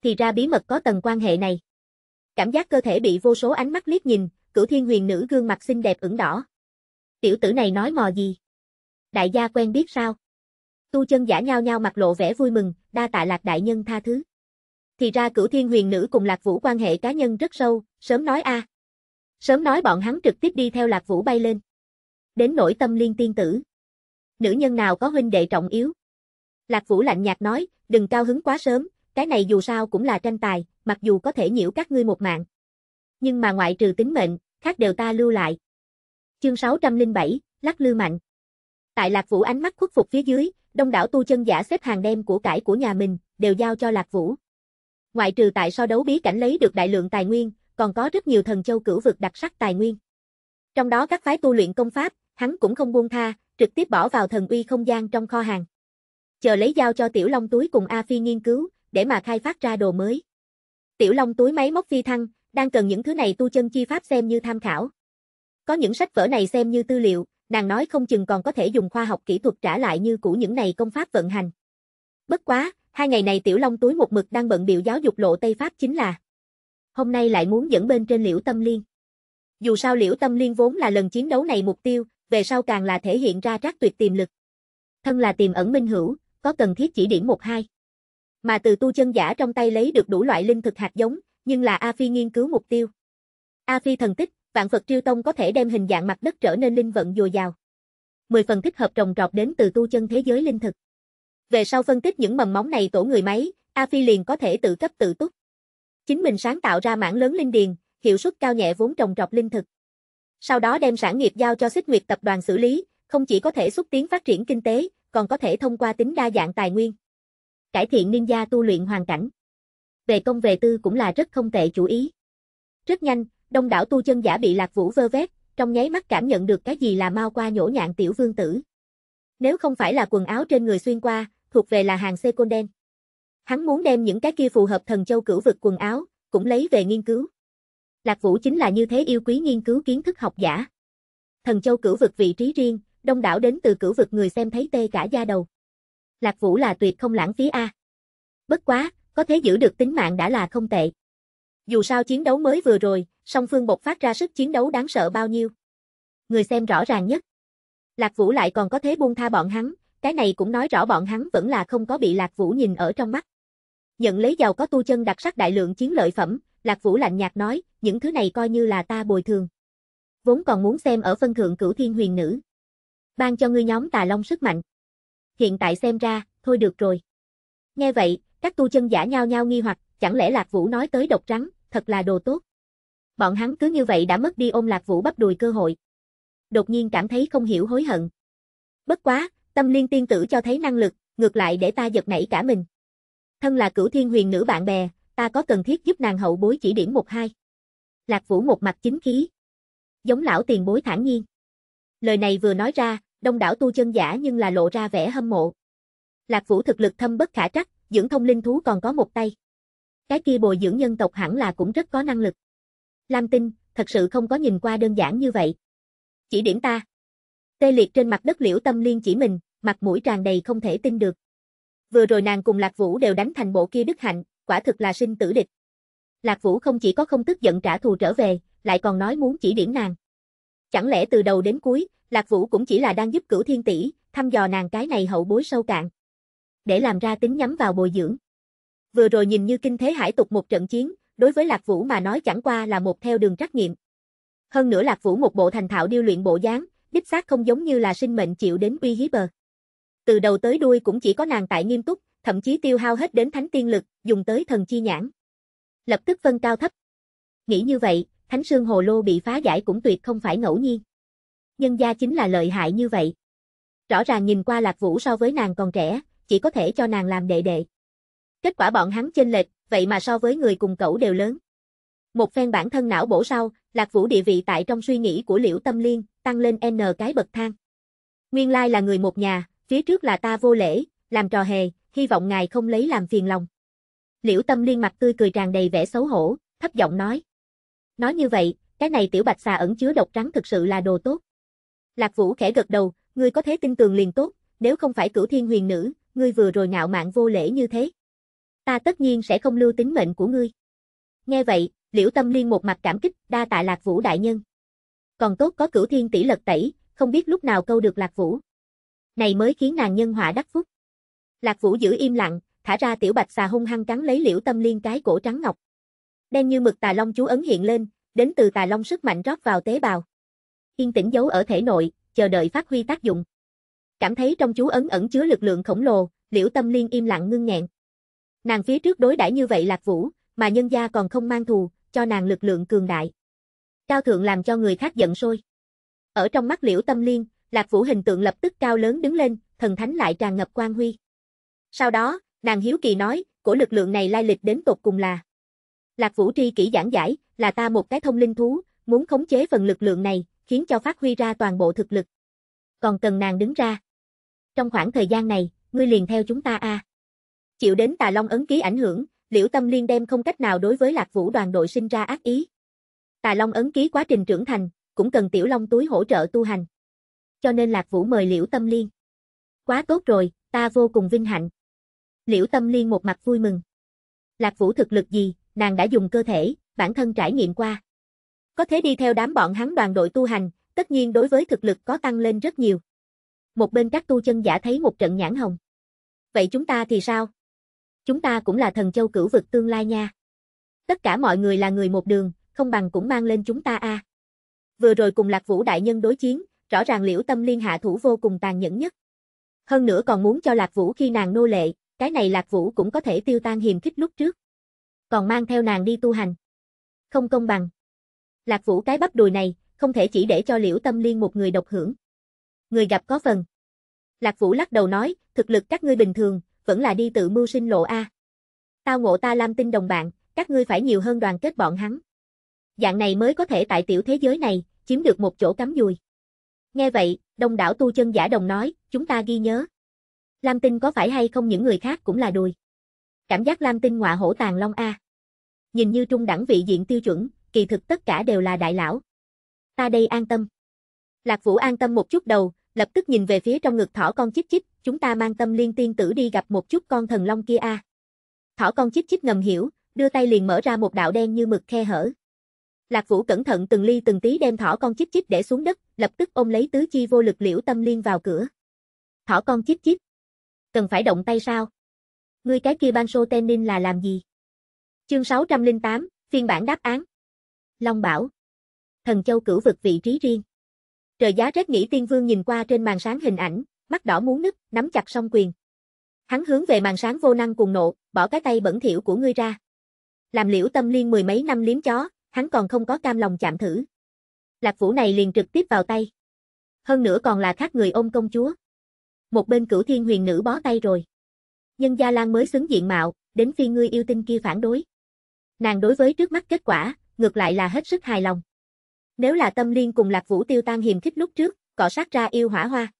Thì ra bí mật có tầng quan hệ này. Cảm giác cơ thể bị vô số ánh mắt liếc nhìn, cửu thiên huyền nữ gương mặt xinh đẹp ửng đỏ, Tiểu tử này nói mò gì? Đại gia quen biết sao? Tu chân giả nhao nhao mặt lộ vẻ vui mừng, đa tạ lạc đại nhân tha thứ. Thì ra cửu thiên huyền nữ cùng lạc vũ quan hệ cá nhân rất sâu, sớm nói a Sớm nói bọn hắn trực tiếp đi theo lạc vũ bay lên. Đến nỗi tâm liên tiên tử. Nữ nhân nào có huynh đệ trọng yếu? Lạc vũ lạnh nhạt nói, đừng cao hứng quá sớm, cái này dù sao cũng là tranh tài, mặc dù có thể nhiễu các ngươi một mạng. Nhưng mà ngoại trừ tính mệnh, khác đều ta lưu lại, Chương 607, Lắc Lư Mạnh Tại Lạc Vũ ánh mắt khuất phục phía dưới, đông đảo tu chân giả xếp hàng đem của cải của nhà mình, đều giao cho Lạc Vũ. Ngoại trừ tại so đấu bí cảnh lấy được đại lượng tài nguyên, còn có rất nhiều thần châu cửu vực đặc sắc tài nguyên. Trong đó các phái tu luyện công pháp, hắn cũng không buông tha, trực tiếp bỏ vào thần uy không gian trong kho hàng. Chờ lấy giao cho Tiểu Long túi cùng A Phi nghiên cứu, để mà khai phát ra đồ mới. Tiểu Long túi máy móc phi thăng, đang cần những thứ này tu chân chi pháp xem như tham khảo. Có những sách vở này xem như tư liệu, nàng nói không chừng còn có thể dùng khoa học kỹ thuật trả lại như cũ những này công pháp vận hành. Bất quá, hai ngày này Tiểu Long túi một mực đang bận biểu giáo dục lộ Tây Pháp chính là. Hôm nay lại muốn dẫn bên trên Liễu Tâm Liên. Dù sao Liễu Tâm Liên vốn là lần chiến đấu này mục tiêu, về sau càng là thể hiện ra trác tuyệt tiềm lực. Thân là tiềm ẩn minh hữu, có cần thiết chỉ điểm một hai. Mà từ tu chân giả trong tay lấy được đủ loại linh thực hạt giống, nhưng là A Phi nghiên cứu mục tiêu. A Phi thần tích, vạn vật triêu tông có thể đem hình dạng mặt đất trở nên linh vận dồi dào. Mười phần thích hợp trồng trọt đến từ tu chân thế giới linh thực. Về sau phân tích những mầm móng này tổ người máy, A Phi liền có thể tự cấp tự túc. Chính mình sáng tạo ra mảng lớn linh điền, hiệu suất cao nhẹ vốn trồng trọt linh thực. Sau đó đem sản nghiệp giao cho Xích Nguyệt tập đoàn xử lý, không chỉ có thể xúc tiến phát triển kinh tế, còn có thể thông qua tính đa dạng tài nguyên. Cải thiện ninja tu luyện hoàn cảnh. Về công về tư cũng là rất không tệ chủ ý. Rất nhanh, đông đảo tu chân giả bị lạc vũ vơ vét, trong nháy mắt cảm nhận được cái gì là mau qua nhổ nhạn tiểu vương tử. Nếu không phải là quần áo trên người xuyên qua, thuộc về là hàng second đen. Hắn muốn đem những cái kia phù hợp thần châu cửu vực quần áo, cũng lấy về nghiên cứu. Lạc Vũ chính là như thế yêu quý nghiên cứu kiến thức học giả. Thần châu cửu vực vị trí riêng, đông đảo đến từ cửu vực người xem thấy tê cả da đầu. Lạc Vũ là tuyệt không lãng phí a. Bất quá, có thể giữ được tính mạng đã là không tệ. Dù sao chiến đấu mới vừa rồi, song phương bộc phát ra sức chiến đấu đáng sợ bao nhiêu. Người xem rõ ràng nhất. Lạc Vũ lại còn có thế buông tha bọn hắn, cái này cũng nói rõ bọn hắn vẫn là không có bị Lạc Vũ nhìn ở trong mắt. Nhận lấy giàu có tu chân đặc sắc đại lượng chiến lợi phẩm, Lạc Vũ lạnh nhạt nói, những thứ này coi như là ta bồi thường. Vốn còn muốn xem ở phân thượng cửu thiên huyền nữ. Ban cho ngươi nhóm tà long sức mạnh. Hiện tại xem ra, thôi được rồi. Nghe vậy, các tu chân giả nhao nhao nghi hoặc, chẳng lẽ Lạc Vũ nói tới độc trắng, thật là đồ tốt. Bọn hắn cứ như vậy đã mất đi ôm lạc vũ bắp đùi cơ hội. Đột nhiên cảm thấy không hiểu hối hận. Bất quá, tâm liên tiên tử cho thấy năng lực, ngược lại để ta giật nảy cả mình. Thân là cửu thiên huyền nữ bạn bè, ta có cần thiết giúp nàng hậu bối chỉ điểm một hai. Lạc vũ một mặt chính khí. Giống lão tiền bối thản nhiên. Lời này vừa nói ra, đông đảo tu chân giả nhưng là lộ ra vẻ hâm mộ. Lạc vũ thực lực thâm bất khả trắc, dưỡng thông linh thú còn có một tay. Cái kia bồi dưỡng nhân tộc hẳn là cũng rất có năng lực. Lam Tinh, thật sự không có nhìn qua đơn giản như vậy. Chỉ điểm ta. Tê liệt trên mặt đất liễu tâm liên chỉ mình, mặt mũi tràn đầy không thể tin được. Vừa rồi nàng cùng Lạc Vũ đều đánh thành bộ kia đức hạnh, quả thực là sinh tử địch. Lạc Vũ không chỉ có không tức giận trả thù trở về, lại còn nói muốn chỉ điểm nàng. Chẳng lẽ từ đầu đến cuối, Lạc Vũ cũng chỉ là đang giúp cửu thiên tỷ thăm dò nàng cái này hậu bối sâu cạn. Để làm ra tính nhắm vào bồi dưỡng. Vừa rồi nhìn như kinh thế hải tục một trận chiến, đối với Lạc Vũ mà nói chẳng qua là một theo đường trắc nghiệm. Hơn nữa Lạc Vũ một bộ thành thạo điêu luyện bộ dáng, đích xác không giống như là sinh mệnh chịu đến uy hiếp bờ. Từ đầu tới đuôi cũng chỉ có nàng tại nghiêm túc, thậm chí tiêu hao hết đến thánh tiên lực, dùng tới thần chi nhãn. Lập tức phân cao thấp. Nghĩ như vậy, thánh sương hồ lô bị phá giải cũng tuyệt không phải ngẫu nhiên. Nhân gia chính là lợi hại như vậy. Rõ ràng nhìn qua Lạc Vũ so với nàng còn trẻ, chỉ có thể cho nàng làm đệ đệ. Kết quả bọn hắn chênh lệch, vậy mà so với người cùng cẩu đều lớn. Một phen bản thân não bổ sau, Lạc Vũ địa vị tại trong suy nghĩ của Liễu Tâm Liên, tăng lên n cái bậc thang. Nguyên lai là người một nhà, phía trước là ta vô lễ, làm trò hề, hy vọng ngài không lấy làm phiền lòng. Liễu Tâm Liên mặt tươi cười tràn đầy vẻ xấu hổ, thấp giọng nói. Nói như vậy, cái này tiểu bạch xà ẩn chứa độc trắng thực sự là đồ tốt. Lạc Vũ khẽ gật đầu, ngươi có thế tin tường liền tốt, nếu không phải cửu thiên huyền nữ, ngươi vừa rồi ngạo mạn vô lễ như thế, ta tất nhiên sẽ không lưu tính mệnh của ngươi. Nghe vậy, liễu tâm liên một mặt cảm kích, đa tạ lạc vũ đại nhân. Còn tốt có cửu thiên tỷ lật tẩy, không biết lúc nào câu được lạc vũ. Này mới khiến nàng nhân họa đắc phúc. Lạc vũ giữ im lặng, thả ra tiểu bạch xà hung hăng cắn lấy liễu tâm liên cái cổ trắng ngọc. Đen như mực tà long chú ấn hiện lên, đến từ tà long sức mạnh rót vào tế bào. Yên tĩnh giấu ở thể nội, chờ đợi phát huy tác dụng. Cảm thấy trong chú ấn ẩn chứa lực lượng khổng lồ, liễu tâm liên im lặng ngưng nghẹn. Nàng phía trước đối đãi như vậy Lạc Vũ, mà nhân gia còn không mang thù, cho nàng lực lượng cường đại. Cao thượng làm cho người khác giận sôi. Ở trong mắt Liễu Tâm Liên, Lạc Vũ hình tượng lập tức cao lớn đứng lên, thần thánh lại tràn ngập quang huy. Sau đó, nàng hiếu kỳ nói, của lực lượng này lai lịch đến tột cùng là. Lạc Vũ tri kỹ giảng giải, là ta một cái thông linh thú, muốn khống chế phần lực lượng này, khiến cho phát huy ra toàn bộ thực lực. Còn cần nàng đứng ra. Trong khoảng thời gian này, ngươi liền theo chúng ta a. À. Chịu đến tà long ấn ký ảnh hưởng, liễu tâm liên đem không cách nào đối với lạc vũ đoàn đội sinh ra ác ý. Tà long ấn ký quá trình trưởng thành, cũng cần tiểu long túi hỗ trợ tu hành. Cho nên lạc vũ mời liễu tâm liên. Quá tốt rồi, ta vô cùng vinh hạnh. Liễu tâm liên một mặt vui mừng. Lạc vũ thực lực gì, nàng đã dùng cơ thể, bản thân trải nghiệm qua. Có thể đi theo đám bọn hắn đoàn đội tu hành, tất nhiên đối với thực lực có tăng lên rất nhiều. Một bên các tu chân giả thấy một trận nhãn hồng. Vậy chúng ta thì sao? chúng ta cũng là thần châu cửu vực tương lai nha. Tất cả mọi người là người một đường, không bằng cũng mang lên chúng ta a. À. Vừa rồi cùng Lạc Vũ đại nhân đối chiến, rõ ràng Liễu Tâm Liên hạ thủ vô cùng tàn nhẫn nhất. Hơn nữa còn muốn cho Lạc Vũ khi nàng nô lệ, cái này Lạc Vũ cũng có thể tiêu tan hiềm khích lúc trước. Còn mang theo nàng đi tu hành. Không công bằng. Lạc Vũ cái bắp đùi này, không thể chỉ để cho Liễu Tâm Liên một người độc hưởng. Người gặp có phần. Lạc Vũ lắc đầu nói, thực lực các ngươi bình thường, vẫn là đi tự mưu sinh lộ A. Tao ngộ ta Lam Tinh đồng bạn, các ngươi phải nhiều hơn đoàn kết bọn hắn. Dạng này mới có thể tại tiểu thế giới này, chiếm được một chỗ cắm dùi. Nghe vậy, đông đảo tu chân giả đồng nói, chúng ta ghi nhớ. Lam Tinh có phải hay không những người khác cũng là đùi. Cảm giác Lam Tinh ngọa hổ tàng long A. Nhìn như trung đẳng vị diện tiêu chuẩn, kỳ thực tất cả đều là đại lão. Ta đây an tâm. Lạc Vũ an tâm một chút đầu, lập tức nhìn về phía trong ngực thỏ con chích chích, chúng ta mang tâm liên tiên tử đi gặp một chút con thần long kia a. Thỏ con chích chích ngầm hiểu, đưa tay liền mở ra một đạo đen như mực khe hở. Lạc Vũ cẩn thận từng ly từng tí đem thỏ con chích chích để xuống đất, lập tức ôm lấy tứ chi vô lực liễu tâm liên vào cửa. Thỏ con chích chích. Cần phải động tay sao? Ngươi cái kia ban sô tenin là làm gì? Chương 608, phiên bản đáp án. Long Bảo. Thần Châu cửu vực vị trí riêng. Trời giá rét nghĩ tiên vương nhìn qua trên màn sáng hình ảnh, mắt đỏ muốn nứt, nắm chặt song quyền. Hắn hướng về màn sáng vô năng cuồng nộ, bỏ cái tay bẩn thỉu của ngươi ra. Làm liễu tâm liên mười mấy năm liếm chó, hắn còn không có cam lòng chạm thử. Lạc vũ này liền trực tiếp vào tay. Hơn nữa còn là khác người ôm công chúa. Một bên cửu thiên huyền nữ bó tay rồi. Nhân gia Lan mới xứng diện mạo, đến phi ngươi yêu tinh kia phản đối. Nàng đối với trước mắt kết quả, ngược lại là hết sức hài lòng. Nếu là tâm liên cùng lạc vũ tiêu tan hiềm khích lúc trước, cọ sát ra yêu hỏa hoa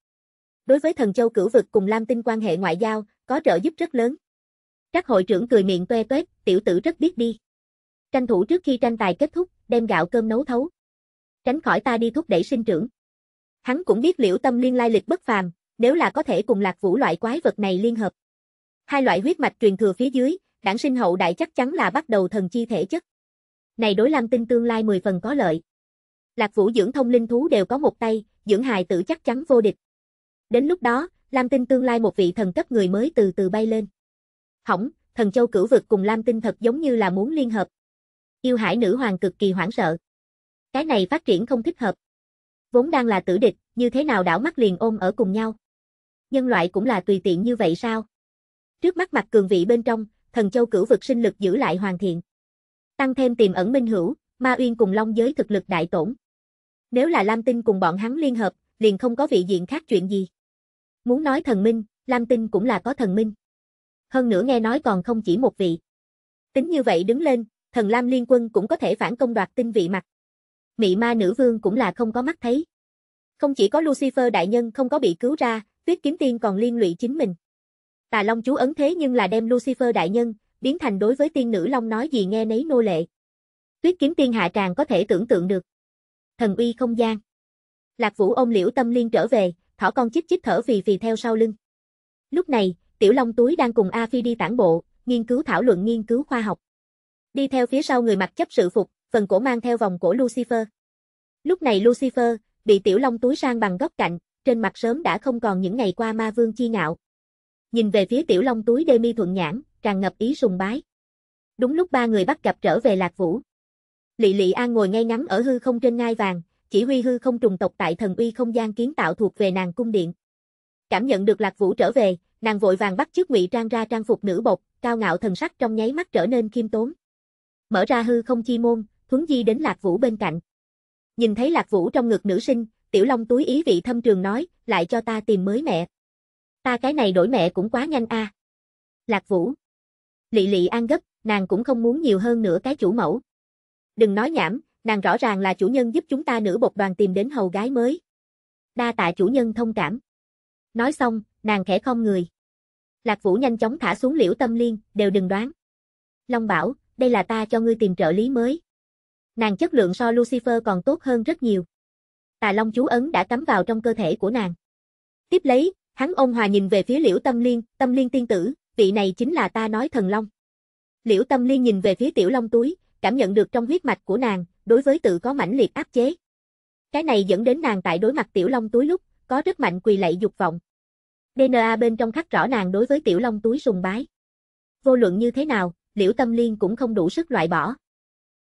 đối với thần châu cửu vực cùng Lam Tinh quan hệ ngoại giao, có trợ giúp rất lớn. các hội trưởng cười miệng toe toét, tiểu tử rất biết đi. Tranh thủ trước khi tranh tài kết thúc, đem gạo cơm nấu thấu. Tránh khỏi ta đi thúc đẩy sinh trưởng. Hắn cũng biết liễu tâm liên lai lịch bất phàm, nếu là có thể cùng lạc vũ loại quái vật này liên hợp. Hai loại huyết mạch truyền thừa phía dưới, đảng sinh hậu đại chắc chắn là bắt đầu thần chi thể chất. Này đối Lam Tinh tương lai 10 phần có lợi. Lạc Vũ dưỡng thông linh thú đều có một tay, dưỡng hài tử chắc chắn vô địch. Đến lúc đó, Lam Tinh tương lai một vị thần cấp người mới từ từ bay lên. Hỏng, thần châu cửu vực cùng Lam Tinh thật giống như là muốn liên hợp. Yêu hải nữ hoàng cực kỳ hoảng sợ. Cái này phát triển không thích hợp. Vốn đang là tử địch, như thế nào đảo mắt liền ôm ở cùng nhau. Nhân loại cũng là tùy tiện như vậy sao? Trước mắt mặt cường vị bên trong, thần châu cửu vực sinh lực giữ lại hoàn thiện. Tăng thêm tiềm ẩn minh hữu, ma uyên cùng long giới thực lực đại tổn. Nếu là Lam Tinh cùng bọn hắn liên hợp, liền không có vị diện khác chuyện gì. Muốn nói thần minh, Lam Tinh cũng là có thần minh. Hơn nữa nghe nói còn không chỉ một vị. Tính như vậy đứng lên, thần Lam Liên Quân cũng có thể phản công đoạt tinh vị mặt. Mị ma nữ vương cũng là không có mắt thấy. Không chỉ có Lucifer đại nhân không có bị cứu ra, tuyết kiếm tiên còn liên lụy chính mình. Tà Long chú ấn thế nhưng là đem Lucifer đại nhân, biến thành đối với tiên nữ Long nói gì nghe nấy nô lệ. Tuyết kiếm tiên hạ tràng có thể tưởng tượng được. Thần uy không gian. Lạc Vũ ôm liễu tâm liên trở về, thỏ con chích chích thở vì vì theo sau lưng. Lúc này, Tiểu Long túi đang cùng A Phi đi tản bộ, nghiên cứu thảo luận nghiên cứu khoa học. Đi theo phía sau người mặc chấp sự phục, phần cổ mang theo vòng cổ Lucifer. Lúc này Lucifer, bị Tiểu Long túi sang bằng góc cạnh, trên mặt sớm đã không còn những ngày qua ma vương chi ngạo. Nhìn về phía Tiểu Long túi Demi thuận nhãn, tràn ngập ý sùng bái. Đúng lúc ba người bắt gặp trở về Lạc Vũ. Lị Lị An ngồi ngay ngắn ở hư không trên ngai vàng, chỉ huy hư không trùng tộc tại thần uy không gian kiến tạo thuộc về nàng cung điện. Cảm nhận được Lạc Vũ trở về, nàng vội vàng bắt chước ngụy trang ra trang phục nữ bộc, cao ngạo thần sắc trong nháy mắt trở nên khiêm tốn. Mở ra hư không chi môn, thuấn di đến Lạc Vũ bên cạnh. Nhìn thấy Lạc Vũ trong ngực nữ sinh, Tiểu Long túi ý vị thâm trường nói, lại cho ta tìm mới mẹ. Ta cái này đổi mẹ cũng quá nhanh a. À. Lạc Vũ. Lị Lị an gấp, nàng cũng không muốn nhiều hơn nữa cái chủ mẫu. Đừng nói nhảm, nàng rõ ràng là chủ nhân giúp chúng ta nữ bột đoàn tìm đến hầu gái mới. Đa tạ chủ nhân thông cảm. Nói xong, nàng khẽ không người. Lạc Vũ nhanh chóng thả xuống liễu tâm liên, đều đừng đoán. Long bảo, đây là ta cho ngươi tìm trợ lý mới. Nàng chất lượng so Lucifer còn tốt hơn rất nhiều. Tà Long chú ấn đã cắm vào trong cơ thể của nàng. Tiếp lấy, hắn ôn hòa nhìn về phía liễu tâm liên, tâm liên tiên tử, vị này chính là ta nói thần Long. Liễu tâm liên nhìn về phía tiểu Long túi, cảm nhận được trong huyết mạch của nàng, đối với tự có mãnh liệt áp chế. Cái này dẫn đến nàng tại đối mặt Tiểu Long túi lúc, có rất mạnh quỳ lạy dục vọng. DNA bên trong khắc rõ nàng đối với Tiểu Long túi sùng bái. Vô luận như thế nào, Liễu Tâm Liên cũng không đủ sức loại bỏ.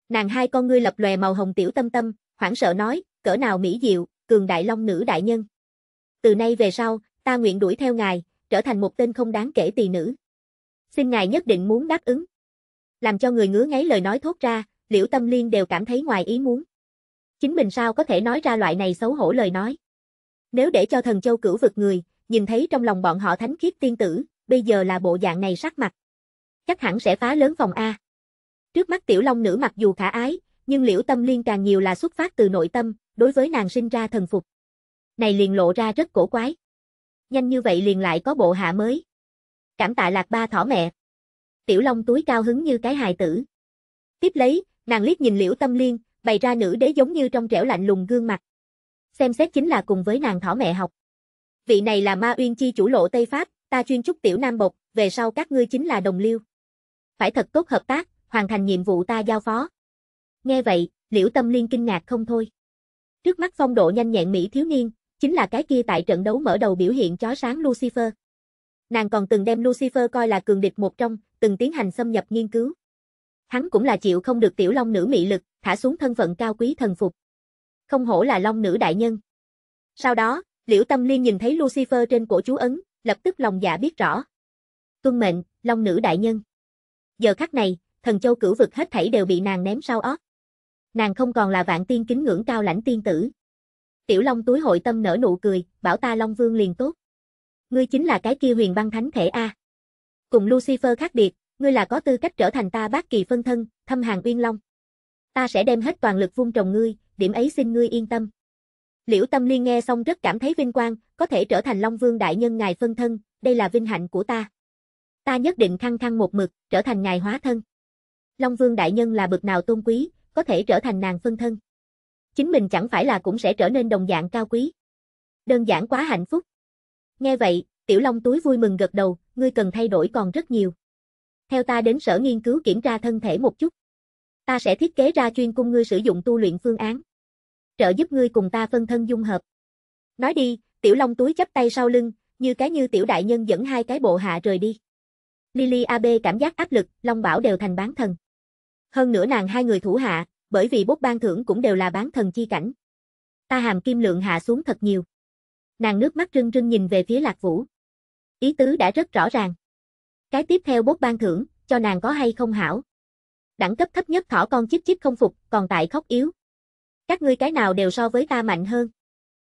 Nàng hai con ngươi lập lòe màu hồng Tiểu Tâm Tâm, hoảng sợ nói, cỡ nào mỹ diệu, cường đại long nữ đại nhân. Từ nay về sau, ta nguyện đuổi theo ngài, trở thành một tên không đáng kể tỳ nữ. Xin ngài nhất định muốn đáp ứng. Làm cho người ngứa ngáy lời nói thốt ra, Liễu Tâm Liên đều cảm thấy ngoài ý muốn. Chính mình sao có thể nói ra loại này xấu hổ lời nói. Nếu để cho thần châu cửu vực người, nhìn thấy trong lòng bọn họ thánh khiết tiên tử, bây giờ là bộ dạng này sắc mặt. Chắc hẳn sẽ phá lớn phòng A. Trước mắt tiểu long nữ mặc dù khả ái, nhưng liễu tâm liên càng nhiều là xuất phát từ nội tâm, đối với nàng sinh ra thần phục. Này liền lộ ra rất cổ quái. Nhanh như vậy liền lại có bộ hạ mới. Cảm tạ lạc ba thỏ mẹ. Tiểu long túi cao hứng như cái hài tử. Tiếp lấy, Nàng liếc nhìn liễu tâm liên, bày ra nữ đế giống như trong trẻo lạnh lùng gương mặt. Xem xét chính là cùng với nàng thỏ mẹ học. Vị này là ma uyên chi chủ lộ Tây Pháp, ta chuyên trúc tiểu nam bột, về sau các ngươi chính là đồng liêu. Phải thật tốt hợp tác, hoàn thành nhiệm vụ ta giao phó. Nghe vậy, liễu tâm liên kinh ngạc không thôi. Trước mắt phong độ nhanh nhẹn Mỹ thiếu niên, chính là cái kia tại trận đấu mở đầu biểu hiện chó sáng Lucifer. Nàng còn từng đem Lucifer coi là cường địch một trong, từng tiến hành xâm nhập nghiên cứu. Hắn cũng là chịu không được tiểu long nữ mị lực, thả xuống thân phận cao quý thần phục. Không hổ là long nữ đại nhân. Sau đó, Liễu Tâm Liên nhìn thấy Lucifer trên cổ chú ấn, lập tức lòng dạ biết rõ. Tuân mệnh, long nữ đại nhân. Giờ khắc này, thần châu cửu vực hết thảy đều bị nàng ném sau ót. Nàng không còn là vạn tiên kính ngưỡng cao lãnh tiên tử. Tiểu Long túi hội tâm nở nụ cười, bảo ta Long Vương liền tốt. Ngươi chính là cái kia huyền băng thánh thể A. Cùng Lucifer khác biệt, ngươi là có tư cách trở thành ta bác kỳ phân thân, thâm hàng uyên long. Ta sẽ đem hết toàn lực vung trồng ngươi, điểm ấy xin ngươi yên tâm. Liễu Tâm Liên nghe xong rất cảm thấy vinh quang, có thể trở thành Long Vương đại nhân ngài phân thân, đây là vinh hạnh của ta. Ta nhất định khăng khăng một mực, trở thành ngài hóa thân. Long Vương đại nhân là bậc nào tôn quý, có thể trở thành nàng phân thân. Chính mình chẳng phải là cũng sẽ trở nên đồng dạng cao quý. Đơn giản quá hạnh phúc. Nghe vậy, Tiểu Long túi vui mừng gật đầu, ngươi cần thay đổi còn rất nhiều. Theo ta đến sở nghiên cứu kiểm tra thân thể một chút. Ta sẽ thiết kế ra chuyên cung ngươi sử dụng tu luyện phương án. Trợ giúp ngươi cùng ta phân thân dung hợp. Nói đi, tiểu long túi chấp tay sau lưng, như cái như tiểu đại nhân dẫn hai cái bộ hạ rời đi. Lily AB cảm giác áp lực, Long Bảo đều thành bán thần. Hơn nữa nàng hai người thủ hạ, bởi vì bốt ban thưởng cũng đều là bán thần chi cảnh. Ta hàm kim lượng hạ xuống thật nhiều. Nàng nước mắt rưng rưng nhìn về phía Lạc Vũ. Ý tứ đã rất rõ ràng. Cái tiếp theo bốt ban thưởng, cho nàng có hay không hảo. Đẳng cấp thấp nhất thỏ con chích chích không phục, còn tại khóc yếu. Các ngươi cái nào đều so với ta mạnh hơn.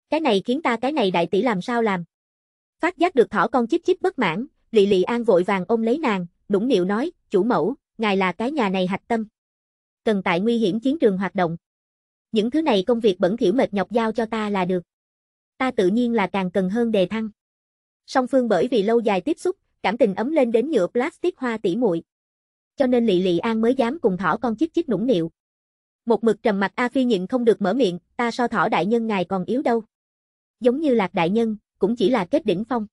Cái này khiến ta cái này đại tỷ làm sao làm. Phát giác được thỏ con chích chích bất mãn, Lị Lị An vội vàng ôm lấy nàng, nũng nịu nói, chủ mẫu, ngài là cái nhà này hạch tâm. Cần tại nguy hiểm chiến trường hoạt động. Những thứ này công việc bẩn thiểu mệt nhọc giao cho ta là được. Ta tự nhiên là càng cần hơn đề thăng. Song phương bởi vì lâu dài tiếp xúc, cảm tình ấm lên đến nhựa plastic hoa tỉ muội. Cho nên lì lì An mới dám cùng thỏ con chích chích nũng nịu. Một mực trầm mặt A Phi nhịn không được mở miệng, ta so thỏ đại nhân ngài còn yếu đâu. Giống như lạc đại nhân, cũng chỉ là kết đỉnh phong.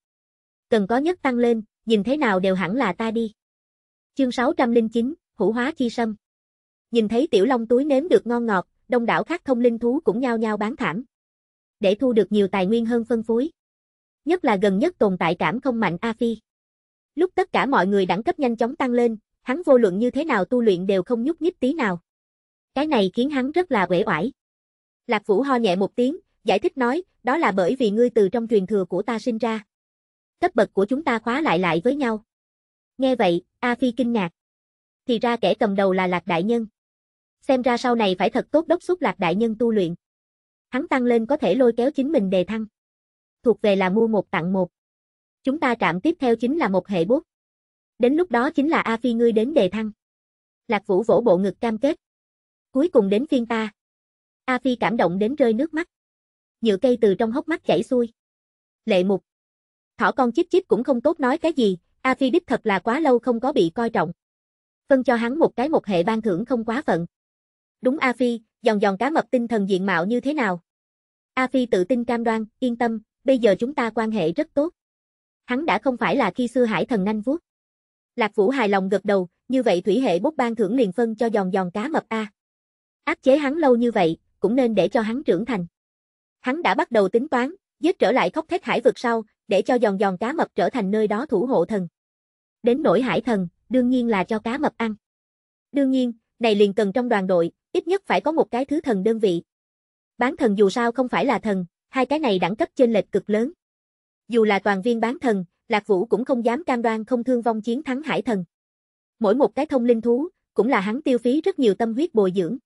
Cần có nhất tăng lên, nhìn thế nào đều hẳn là ta đi. Chương 609, Hữu hóa chi sâm. Nhìn thấy tiểu long túi nếm được ngon ngọt, đông đảo khác thông linh thú cũng nhao nhao bán thảm. Để thu được nhiều tài nguyên hơn phân phối. Nhất là gần nhất tồn tại cảm không mạnh A Phi. Lúc tất cả mọi người đẳng cấp nhanh chóng tăng lên, hắn vô luận như thế nào tu luyện đều không nhúc nhích tí nào. Cái này khiến hắn rất là uể oải. Lạc Vũ ho nhẹ một tiếng, giải thích nói, đó là bởi vì ngươi từ trong truyền thừa của ta sinh ra. Cấp bậc của chúng ta khóa lại lại với nhau. Nghe vậy, A Phi kinh ngạc. Thì ra kẻ cầm đầu là Lạc Đại Nhân. Xem ra sau này phải thật tốt đốc xúc Lạc Đại Nhân tu luyện. Hắn tăng lên có thể lôi kéo chính mình đề thăng. Thuộc về là mua một tặng một chúng ta trạm tiếp theo chính là một hệ bút. Đến lúc đó chính là A Phi ngươi đến đề thăng. Lạc Vũ vỗ bộ ngực cam kết. Cuối cùng đến phiên ta. A Phi cảm động đến rơi nước mắt. Nhựa cây từ trong hốc mắt chảy xuôi. Lệ mục. Thỏ con chip chip cũng không tốt nói cái gì, A Phi đích thật là quá lâu không có bị coi trọng. Phân cho hắn một cái một hệ ban thưởng không quá phận. Đúng A Phi, giòn giòn cá mập tinh thần diện mạo như thế nào? A Phi tự tin cam đoan, yên tâm, bây giờ chúng ta quan hệ rất tốt hắn đã không phải là khi xưa hải thần nanh vuốt. Lạc Vũ hài lòng gật đầu, như vậy thủy hệ bốc ban thưởng liền phân cho giòn giòn cá mập A. Áp chế hắn lâu như vậy, cũng nên để cho hắn trưởng thành. Hắn đã bắt đầu tính toán, giết trở lại khóc thét hải vực sau, để cho giòn giòn cá mập trở thành nơi đó thủ hộ thần. Đến nỗi hải thần, đương nhiên là cho cá mập ăn. Đương nhiên, này liền cần trong đoàn đội, ít nhất phải có một cái thứ thần đơn vị. Bán thần dù sao không phải là thần, hai cái này đẳng cấp trên lệch cực lớn. Dù là toàn viên bán thần, Lạc Vũ cũng không dám cam đoan không thương vong chiến thắng hải thần. Mỗi một cái thông linh thú, cũng là hắn tiêu phí rất nhiều tâm huyết bồi dưỡng.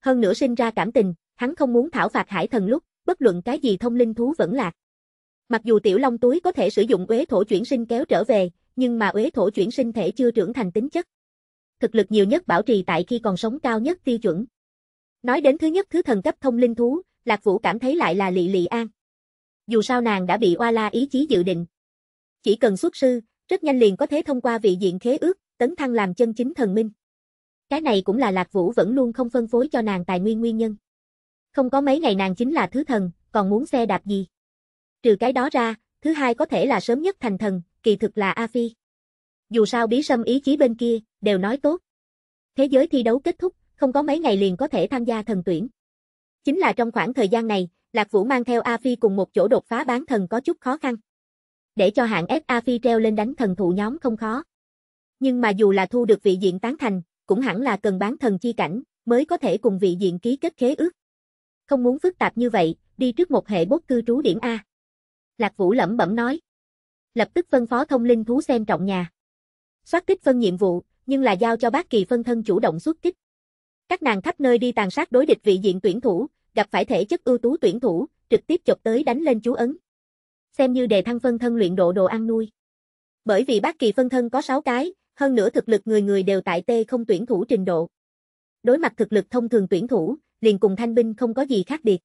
Hơn nữa sinh ra cảm tình, hắn không muốn thảo phạt hải thần lúc, bất luận cái gì thông linh thú vẫn lạc. Mặc dù tiểu long túi có thể sử dụng uế thổ chuyển sinh kéo trở về, nhưng mà uế thổ chuyển sinh thể chưa trưởng thành tính chất. Thực lực nhiều nhất bảo trì tại khi còn sống cao nhất tiêu chuẩn. Nói đến thứ nhất thứ thần cấp thông linh thú, Lạc Vũ cảm thấy lại là Lị Lị An dù sao nàng đã bị oa la ý chí dự định. Chỉ cần xuất sư, rất nhanh liền có thể thông qua vị diện khế ước, tấn thăng làm chân chính thần minh. Cái này cũng là Lạc Vũ vẫn luôn không phân phối cho nàng tài nguyên nguyên nhân. Không có mấy ngày nàng chính là thứ thần, còn muốn xe đạp gì. Trừ cái đó ra, thứ hai có thể là sớm nhất thành thần, kỳ thực là A Phi. Dù sao bí sâm ý chí bên kia, đều nói tốt. Thế giới thi đấu kết thúc, không có mấy ngày liền có thể tham gia thần tuyển. Chính là trong khoảng thời gian này, Lạc Vũ mang theo A Phi cùng một chỗ đột phá bán thần có chút khó khăn. Để cho hạng ép A Phi treo lên đánh thần thụ nhóm không khó. Nhưng mà dù là thu được vị diện tán thành, cũng hẳn là cần bán thần chi cảnh, mới có thể cùng vị diện ký kết khế ước. Không muốn phức tạp như vậy, đi trước một hệ bốt cư trú điểm A. Lạc Vũ lẩm bẩm nói. Lập tức phân phó thông linh thú xem trọng nhà. Xoát kích phân nhiệm vụ, nhưng là giao cho bác kỳ phân thân chủ động xuất kích. Các nàng khắp nơi đi tàn sát đối địch vị diện tuyển thủ, gặp phải thể chất ưu tú tuyển thủ, trực tiếp chụp tới đánh lên chú ấn. Xem như đề thăng phân thân luyện độ đồ ăn nuôi. Bởi vì bác kỳ phân thân có 6 cái, hơn nữa thực lực người người đều tại tê không tuyển thủ trình độ. Đối mặt thực lực thông thường tuyển thủ, liền cùng thanh binh không có gì khác biệt.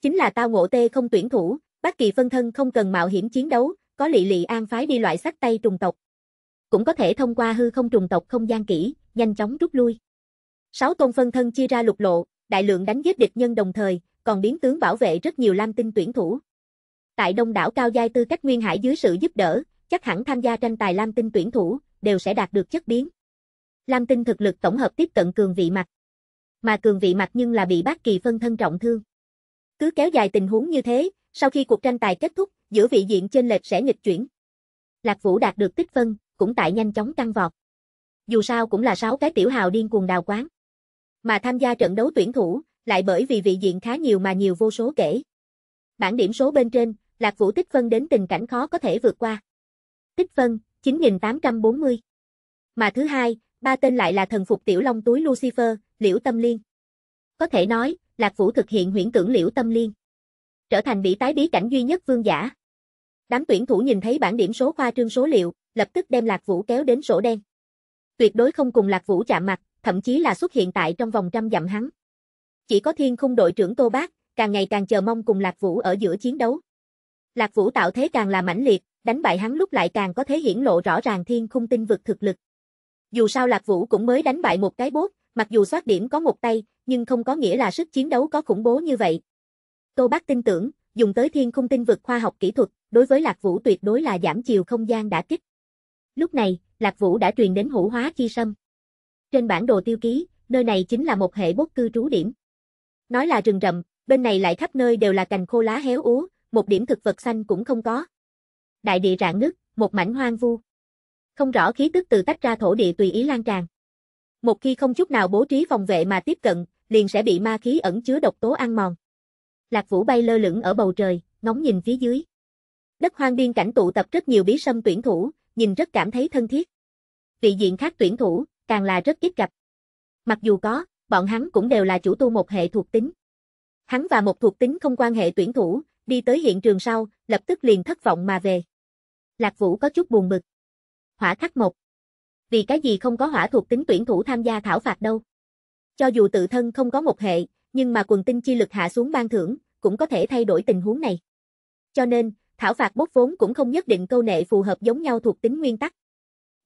Chính là tao ngộ tê không tuyển thủ, bác kỳ phân thân không cần mạo hiểm chiến đấu, có lị lị an phái đi loại sắc tay trùng tộc. Cũng có thể thông qua hư không trùng tộc không gian kỹ, nhanh chóng rút lui. Sáu tôn phân thân chia ra lục lộ, đại lượng đánh giết địch nhân đồng thời, còn biến tướng bảo vệ rất nhiều lam tinh tuyển thủ. Tại đông đảo cao giai tư cách Nguyên Hải dưới sự giúp đỡ, chắc hẳn tham gia tranh tài lam tinh tuyển thủ, đều sẽ đạt được chất biến. Lam tinh thực lực tổng hợp tiếp cận cường vị mặt. Mà cường vị mặt nhưng là bị bác kỳ phân thân trọng thương. Cứ kéo dài tình huống như thế, sau khi cuộc tranh tài kết thúc, giữa vị diện trên lệch sẽ nghịch chuyển. Lạc Vũ đạt được tích phân, cũng tại nhanh chóng tăng vọt. Dù sao cũng là sáu cái tiểu hào điên cuồng đào quán mà tham gia trận đấu tuyển thủ, lại bởi vì vị diện khá nhiều mà nhiều vô số kể. Bản điểm số bên trên, Lạc Vũ tích phân đến tình cảnh khó có thể vượt qua. Tích phân, 9840. Mà thứ hai, ba tên lại là thần phục tiểu long túi Lucifer, Liễu Tâm Liên. Có thể nói, Lạc Vũ thực hiện huyễn tưởng Liễu Tâm Liên. Trở thành bị tái bí cảnh duy nhất vương giả. Đám tuyển thủ nhìn thấy bản điểm số khoa trương số liệu, lập tức đem Lạc Vũ kéo đến sổ đen. Tuyệt đối không cùng Lạc Vũ chạm mặt, thậm chí là xuất hiện tại trong vòng trăm dặm hắn. Chỉ có thiên khung đội trưởng Tô Bác, càng ngày càng chờ mong cùng Lạc Vũ ở giữa chiến đấu. Lạc Vũ tạo thế càng là mãnh liệt, đánh bại hắn lúc lại càng có thế hiển lộ rõ ràng thiên khung tinh vực thực lực. Dù sao Lạc Vũ cũng mới đánh bại một cái bốt, mặc dù soát điểm có một tay, nhưng không có nghĩa là sức chiến đấu có khủng bố như vậy. Tô Bác tin tưởng, dùng tới thiên khung tinh vực khoa học kỹ thuật, đối với Lạc Vũ tuyệt đối là giảm chiều không gian đã kích. Lúc này, Lạc Vũ đã truyền đến hữu hóa chi sâm. Trên bản đồ tiêu ký, nơi này chính là một hệ bốt cư trú điểm. Nói là rừng rậm, bên này lại khắp nơi đều là cành khô lá héo úa, một điểm thực vật xanh cũng không có. Đại địa rạn nứt, một mảnh hoang vu. Không rõ khí tức từ tách ra thổ địa tùy ý lan tràn. Một khi không chút nào bố trí phòng vệ mà tiếp cận, liền sẽ bị ma khí ẩn chứa độc tố ăn mòn. Lạc Vũ bay lơ lửng ở bầu trời, ngóng nhìn phía dưới. Đất hoang biên cảnh tụ tập rất nhiều bí sâm tuyển thủ, nhìn rất cảm thấy thân thiết. Vị diện khác tuyển thủ, càng là rất ít gặp. Mặc dù có, bọn hắn cũng đều là chủ tu một hệ thuộc tính. Hắn và một thuộc tính không quan hệ tuyển thủ, đi tới hiện trường sau, lập tức liền thất vọng mà về. Lạc Vũ có chút buồn bực. Hỏa khắc một. Vì cái gì không có hỏa thuộc tính tuyển thủ tham gia thảo phạt đâu? Cho dù tự thân không có một hệ, nhưng mà quần tinh chi lực hạ xuống ban thưởng, cũng có thể thay đổi tình huống này. Cho nên, thảo phạt bốc vốn cũng không nhất định câu nệ phù hợp giống nhau thuộc tính nguyên tắc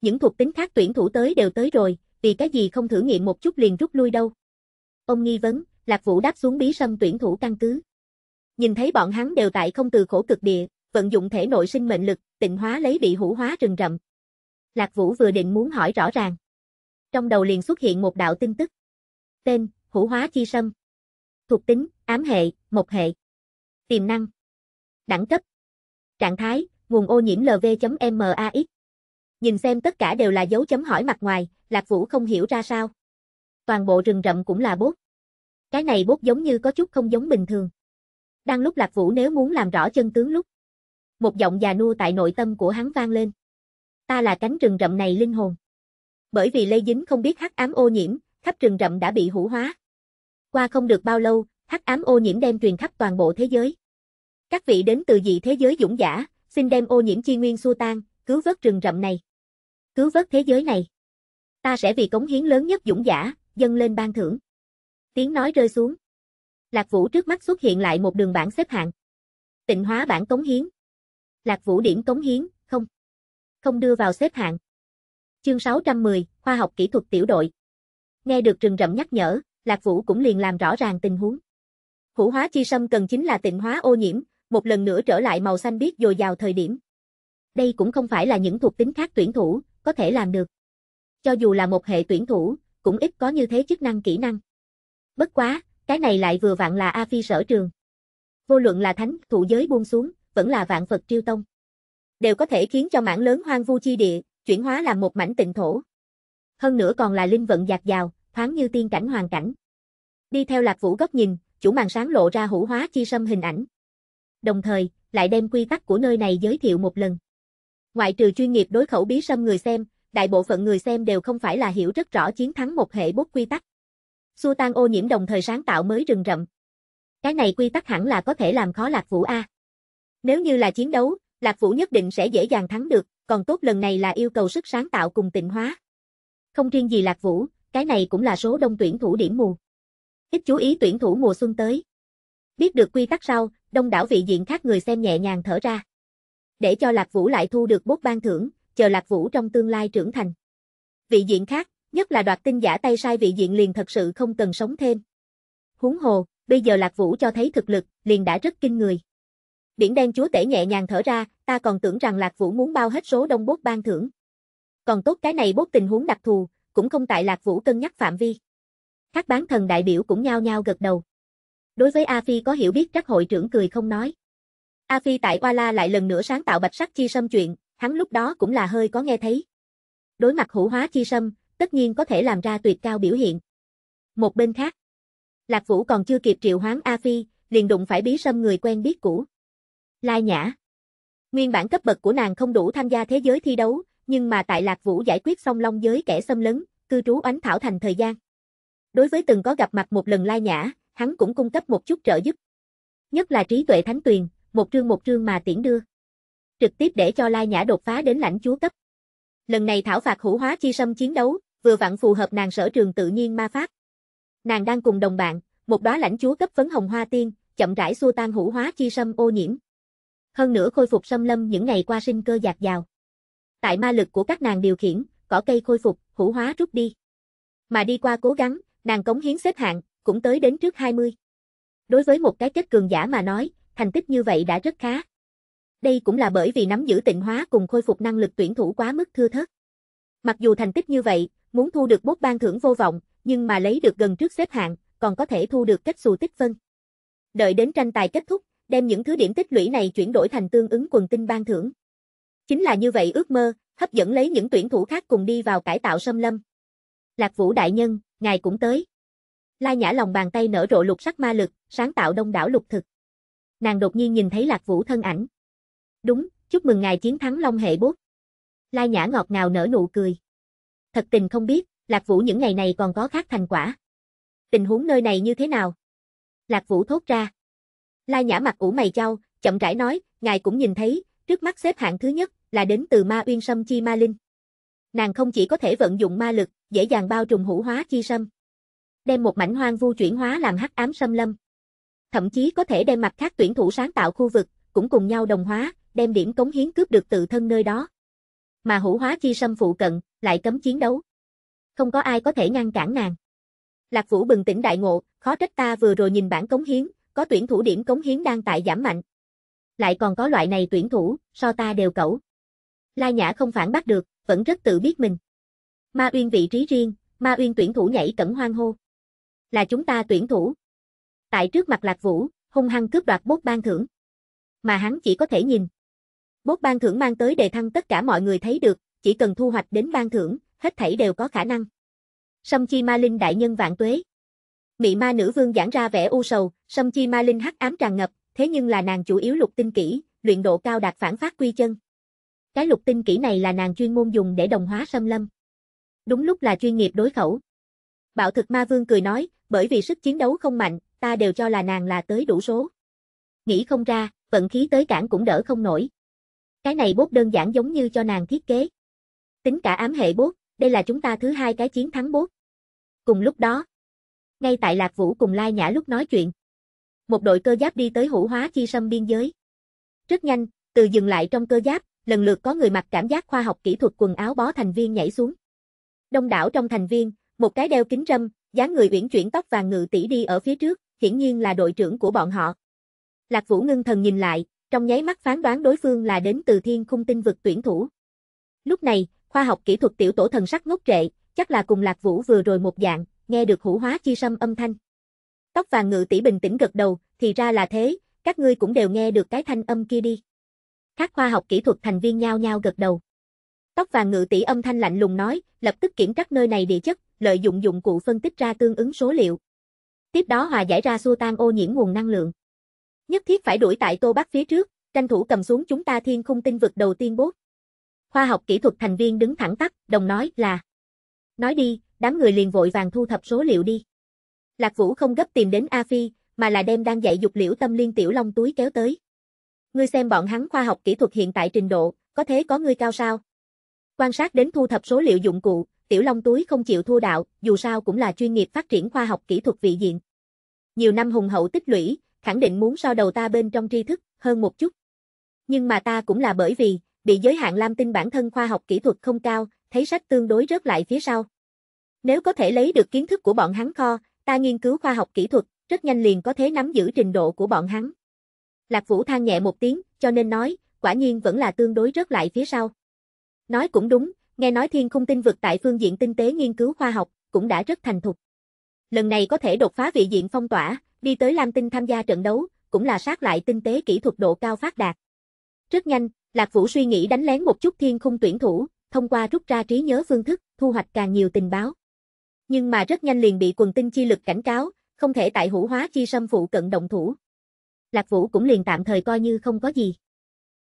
những thuộc tính khác tuyển thủ tới đều tới rồi, vì cái gì không thử nghiệm một chút liền rút lui đâu. Ông nghi vấn, Lạc Vũ đáp xuống bí sâm tuyển thủ căn cứ. Nhìn thấy bọn hắn đều tại không từ khổ cực địa, vận dụng thể nội sinh mệnh lực, tịnh hóa lấy bị hữu hóa rừng rậm. Lạc Vũ vừa định muốn hỏi rõ ràng. Trong đầu liền xuất hiện một đạo tin tức. Tên, hữu hóa chi sâm. Thuộc tính, ám hệ, một hệ. Tiềm năng. Đẳng cấp. Trạng thái, nguồn ô nhiễm LV.MAX. Nhìn xem tất cả đều là dấu chấm hỏi mặt ngoài, Lạc Vũ không hiểu ra sao. Toàn bộ rừng rậm cũng là bốt. Cái này bốt giống như có chút không giống bình thường. Đang lúc Lạc Vũ nếu muốn làm rõ chân tướng lúc. Một giọng già nua tại nội tâm của hắn vang lên. Ta là cánh rừng rậm này linh hồn. Bởi vì lây dính không biết hắc ám ô nhiễm, khắp rừng rậm đã bị hủ hóa. Qua không được bao lâu, hắc ám ô nhiễm đem truyền khắp toàn bộ thế giới. Các vị đến từ dị thế giới dũng giả, xin đem ô nhiễm chi nguyên xua tan, cứu vớt rừng rậm này cứu vớt thế giới này. Ta sẽ vì cống hiến lớn nhất dũng giả, dâng lên ban thưởng. Tiếng nói rơi xuống. Lạc Vũ trước mắt xuất hiện lại một đường bảng xếp hạng. Tịnh hóa bảng cống hiến. Lạc Vũ điểm cống hiến, không. Không đưa vào xếp hạng. Chương 610, khoa học kỹ thuật tiểu đội. Nghe được rừng rậm nhắc nhở, Lạc Vũ cũng liền làm rõ ràng tình huống. Hữu hóa chi sâm cần chính là tịnh hóa ô nhiễm, một lần nữa trở lại màu xanh biếc dồi dào thời điểm. Đây cũng không phải là những thuộc tính khác tuyển thủ, có thể làm được. Cho dù là một hệ tuyển thủ, cũng ít có như thế chức năng kỹ năng. Bất quá, cái này lại vừa vặn là A Phi sở trường. Vô luận là thánh, thụ giới buông xuống, vẫn là vạn Phật triêu tông. Đều có thể khiến cho mảng lớn hoang vu chi địa, chuyển hóa làm một mảnh tịnh thổ. Hơn nữa còn là linh vận dạt dào, thoáng như tiên cảnh hoàn cảnh. Đi theo lạc vũ góc nhìn, chủ màn sáng lộ ra hữu hóa chi sâm hình ảnh. Đồng thời, lại đem quy tắc của nơi này giới thiệu một lần. Ngoại trừ chuyên nghiệp đối khẩu bí sâm người xem, đại bộ phận người xem đều không phải là hiểu rất rõ chiến thắng một hệ bút quy tắc. Su tan ô nhiễm đồng thời sáng tạo mới rừng rậm. Cái này quy tắc hẳn là có thể làm khó Lạc Vũ A. Nếu như là chiến đấu, Lạc Vũ nhất định sẽ dễ dàng thắng được, còn tốt lần này là yêu cầu sức sáng tạo cùng tịnh hóa. Không riêng gì Lạc Vũ, cái này cũng là số đông tuyển thủ điểm mù. Ít chú ý tuyển thủ mùa xuân tới. Biết được quy tắc sau, đông đảo vị diện khác người xem nhẹ nhàng thở ra để cho Lạc Vũ lại thu được bút ban thưởng, chờ Lạc Vũ trong tương lai trưởng thành. Vị diện khác, nhất là đoạt tinh giả tay sai vị diện liền thật sự không cần sống thêm. Huống hồ, bây giờ Lạc Vũ cho thấy thực lực, liền đã rất kinh người. Biển đen chúa tể nhẹ nhàng thở ra, ta còn tưởng rằng Lạc Vũ muốn bao hết số đông bút ban thưởng. Còn tốt cái này bút tình huống đặc thù, cũng không tại Lạc Vũ cân nhắc phạm vi. Các bán thần đại biểu cũng nhao nhao gật đầu. Đối với A Phi có hiểu biết chắc hội trưởng cười không nói. A Phi tại La lại lần nữa sáng tạo bạch sắc chi sâm chuyện, hắn lúc đó cũng là hơi có nghe thấy. Đối mặt hữu hóa chi sâm, tất nhiên có thể làm ra tuyệt cao biểu hiện. Một bên khác, Lạc Vũ còn chưa kịp triệu hoán A Phi, liền đụng phải bí sâm người quen biết cũ. Lai Nhã. Nguyên bản cấp bậc của nàng không đủ tham gia thế giới thi đấu, nhưng mà tại Lạc Vũ giải quyết xong long giới kẻ xâm lấn, cư trú oánh thảo thành thời gian. Đối với từng có gặp mặt một lần Lai Nhã, hắn cũng cung cấp một chút trợ giúp. Nhất là trí tuệ thánh tuyền, một trương một trương mà tiễn đưa. Trực tiếp để cho Lai Nhã đột phá đến lãnh chúa cấp. Lần này thảo phạt hữu hóa chi sâm chiến đấu, vừa vặn phù hợp nàng sở trường tự nhiên ma pháp. Nàng đang cùng đồng bạn, một đóa lãnh chúa cấp phấn hồng hoa tiên, chậm rãi xua tan hữu hóa chi sâm ô nhiễm. Hơn nữa khôi phục sâm lâm những ngày qua sinh cơ dạt dào. Tại ma lực của các nàng điều khiển, cỏ cây khôi phục, hữu hóa rút đi. Mà đi qua cố gắng, nàng cống hiến xếp hạng, cũng tới đến trước 20. Đối với một cái kết cường giả mà nói, thành tích như vậy đã rất khá. Đây cũng là bởi vì nắm giữ tịnh hóa cùng khôi phục năng lực tuyển thủ quá mức thưa thớt. Mặc dù thành tích như vậy, muốn thu được bốt ban thưởng vô vọng, nhưng mà lấy được gần trước xếp hạng, còn có thể thu được cách xù tích phân. Đợi đến tranh tài kết thúc, đem những thứ điểm tích lũy này chuyển đổi thành tương ứng quần tinh ban thưởng. Chính là như vậy ước mơ, hấp dẫn lấy những tuyển thủ khác cùng đi vào cải tạo sâm lâm. Lạc Vũ đại nhân, ngài cũng tới. Lai Nhã lòng bàn tay nở rộ lục sắc ma lực, sáng tạo đông đảo lục thực nàng đột nhiên nhìn thấy Lạc Vũ thân ảnh. Đúng, chúc mừng ngài chiến thắng Long Hệ bút Lai Nhã ngọt ngào nở nụ cười. Thật tình không biết, Lạc Vũ những ngày này còn có khác thành quả. Tình huống nơi này như thế nào? Lạc Vũ thốt ra. Lai Nhã mặt ủ mày trao chậm rãi nói, ngài cũng nhìn thấy, trước mắt xếp hạng thứ nhất là đến từ Ma Uyên Sâm Chi Ma Linh. Nàng không chỉ có thể vận dụng ma lực, dễ dàng bao trùm hữu hóa chi sâm, đem một mảnh hoang vu chuyển hóa làm hắc ám sâm lâm thậm chí có thể đem mặt khác tuyển thủ sáng tạo khu vực, cũng cùng nhau đồng hóa, đem điểm cống hiến cướp được tự thân nơi đó. Mà hữu hóa chi xâm phụ cận, lại cấm chiến đấu. Không có ai có thể ngăn cản nàng. Lạc Vũ bừng tỉnh đại ngộ, khó trách ta vừa rồi nhìn bản cống hiến, có tuyển thủ điểm cống hiến đang tại giảm mạnh. Lại còn có loại này tuyển thủ, so ta đều cẩu. Lai Nhã không phản bác được, vẫn rất tự biết mình. Ma Uyên vị trí riêng, Ma Uyên tuyển thủ nhảy cẩn hoang hô. Là chúng ta tuyển thủ, Tại trước mặt Lạc Vũ, hung hăng cướp đoạt bốt ban thưởng. Mà hắn chỉ có thể nhìn. Bốt ban thưởng mang tới đề thăng tất cả mọi người thấy được, chỉ cần thu hoạch đến ban thưởng, hết thảy đều có khả năng. Sâm Chi Ma Linh đại nhân vạn tuế. Mị ma nữ vương giãn ra vẻ u sầu, Sâm Chi Ma Linh hắc ám tràn ngập, thế nhưng là nàng chủ yếu lục tinh kỹ, luyện độ cao đạt phản phát quy chân. Cái lục tinh kỹ này là nàng chuyên môn dùng để đồng hóa xâm lâm. Đúng lúc là chuyên nghiệp đối khẩu. Bạo thực ma vương cười nói, bởi vì sức chiến đấu không mạnh, ta đều cho là nàng là tới đủ số. Nghĩ không ra, vận khí tới cản cũng đỡ không nổi. Cái này bốt đơn giản giống như cho nàng thiết kế. Tính cả ám hệ bốt, đây là chúng ta thứ hai cái chiến thắng bốt. Cùng lúc đó, ngay tại Lạc Vũ cùng Lai Nhã lúc nói chuyện, một đội cơ giáp đi tới hữu hóa chi sâm biên giới. Rất nhanh, từ dừng lại trong cơ giáp, lần lượt có người mặc cảm giác khoa học kỹ thuật quần áo bó thành viên nhảy xuống. Đông đảo trong thành viên, một cái đeo kính râm, dáng người uyển chuyển tóc vàng ngự tỷ đi ở phía trước, hiển nhiên là đội trưởng của bọn họ. Lạc Vũ ngưng thần nhìn lại, trong nháy mắt phán đoán đối phương là đến từ thiên khung tinh vực tuyển thủ. Lúc này, khoa học kỹ thuật tiểu tổ thần sắc ngốc trệ, chắc là cùng Lạc Vũ vừa rồi một dạng, nghe được hữu hóa chi sâm âm thanh. Tóc vàng ngự tỷ bình tĩnh gật đầu, thì ra là thế, các ngươi cũng đều nghe được cái thanh âm kia đi. Các khoa học kỹ thuật thành viên nhao nhao gật đầu. Tóc vàng ngự tỷ âm thanh lạnh lùng nói, lập tức kiểm tra nơi này địa chất, lợi dụng dụng cụ phân tích ra tương ứng số liệu tiếp đó hòa giải ra xua tan ô nhiễm nguồn năng lượng. Nhất thiết phải đuổi tại Tô Bắc phía trước, tranh thủ cầm xuống chúng ta thiên khung tinh vực đầu tiên bốt. Khoa học kỹ thuật thành viên đứng thẳng tắp, đồng nói là. Nói đi, đám người liền vội vàng thu thập số liệu đi. Lạc Vũ không gấp tìm đến A Phi, mà là đem đang dạy dục liễu tâm liên tiểu long túi kéo tới. Ngươi xem bọn hắn khoa học kỹ thuật hiện tại trình độ, có thế có ngươi cao sao? Quan sát đến thu thập số liệu dụng cụ, tiểu long túi không chịu thua đạo, dù sao cũng là chuyên nghiệp phát triển khoa học kỹ thuật vị diện. Nhiều năm hùng hậu tích lũy, khẳng định muốn so đầu ta bên trong tri thức, hơn một chút. Nhưng mà ta cũng là bởi vì, bị giới hạn lam tinh bản thân khoa học kỹ thuật không cao, thấy sách tương đối rớt lại phía sau. Nếu có thể lấy được kiến thức của bọn hắn kho, ta nghiên cứu khoa học kỹ thuật, rất nhanh liền có thể nắm giữ trình độ của bọn hắn. Lạc Vũ than nhẹ một tiếng, cho nên nói, quả nhiên vẫn là tương đối rớt lại phía sau. Nói cũng đúng, nghe nói thiên khung tinh vực tại phương diện tinh tế nghiên cứu khoa học, cũng đã rất thành thục lần này có thể đột phá vị diện phong tỏa, đi tới Lam Tinh tham gia trận đấu, cũng là sát lại tinh tế kỹ thuật độ cao phát đạt. Rất nhanh, Lạc Vũ suy nghĩ đánh lén một chút thiên khung tuyển thủ, thông qua rút ra trí nhớ phương thức, thu hoạch càng nhiều tình báo. Nhưng mà rất nhanh liền bị quần tinh chi lực cảnh cáo, không thể tại hữu hóa chi xâm phụ cận động thủ. Lạc Vũ cũng liền tạm thời coi như không có gì.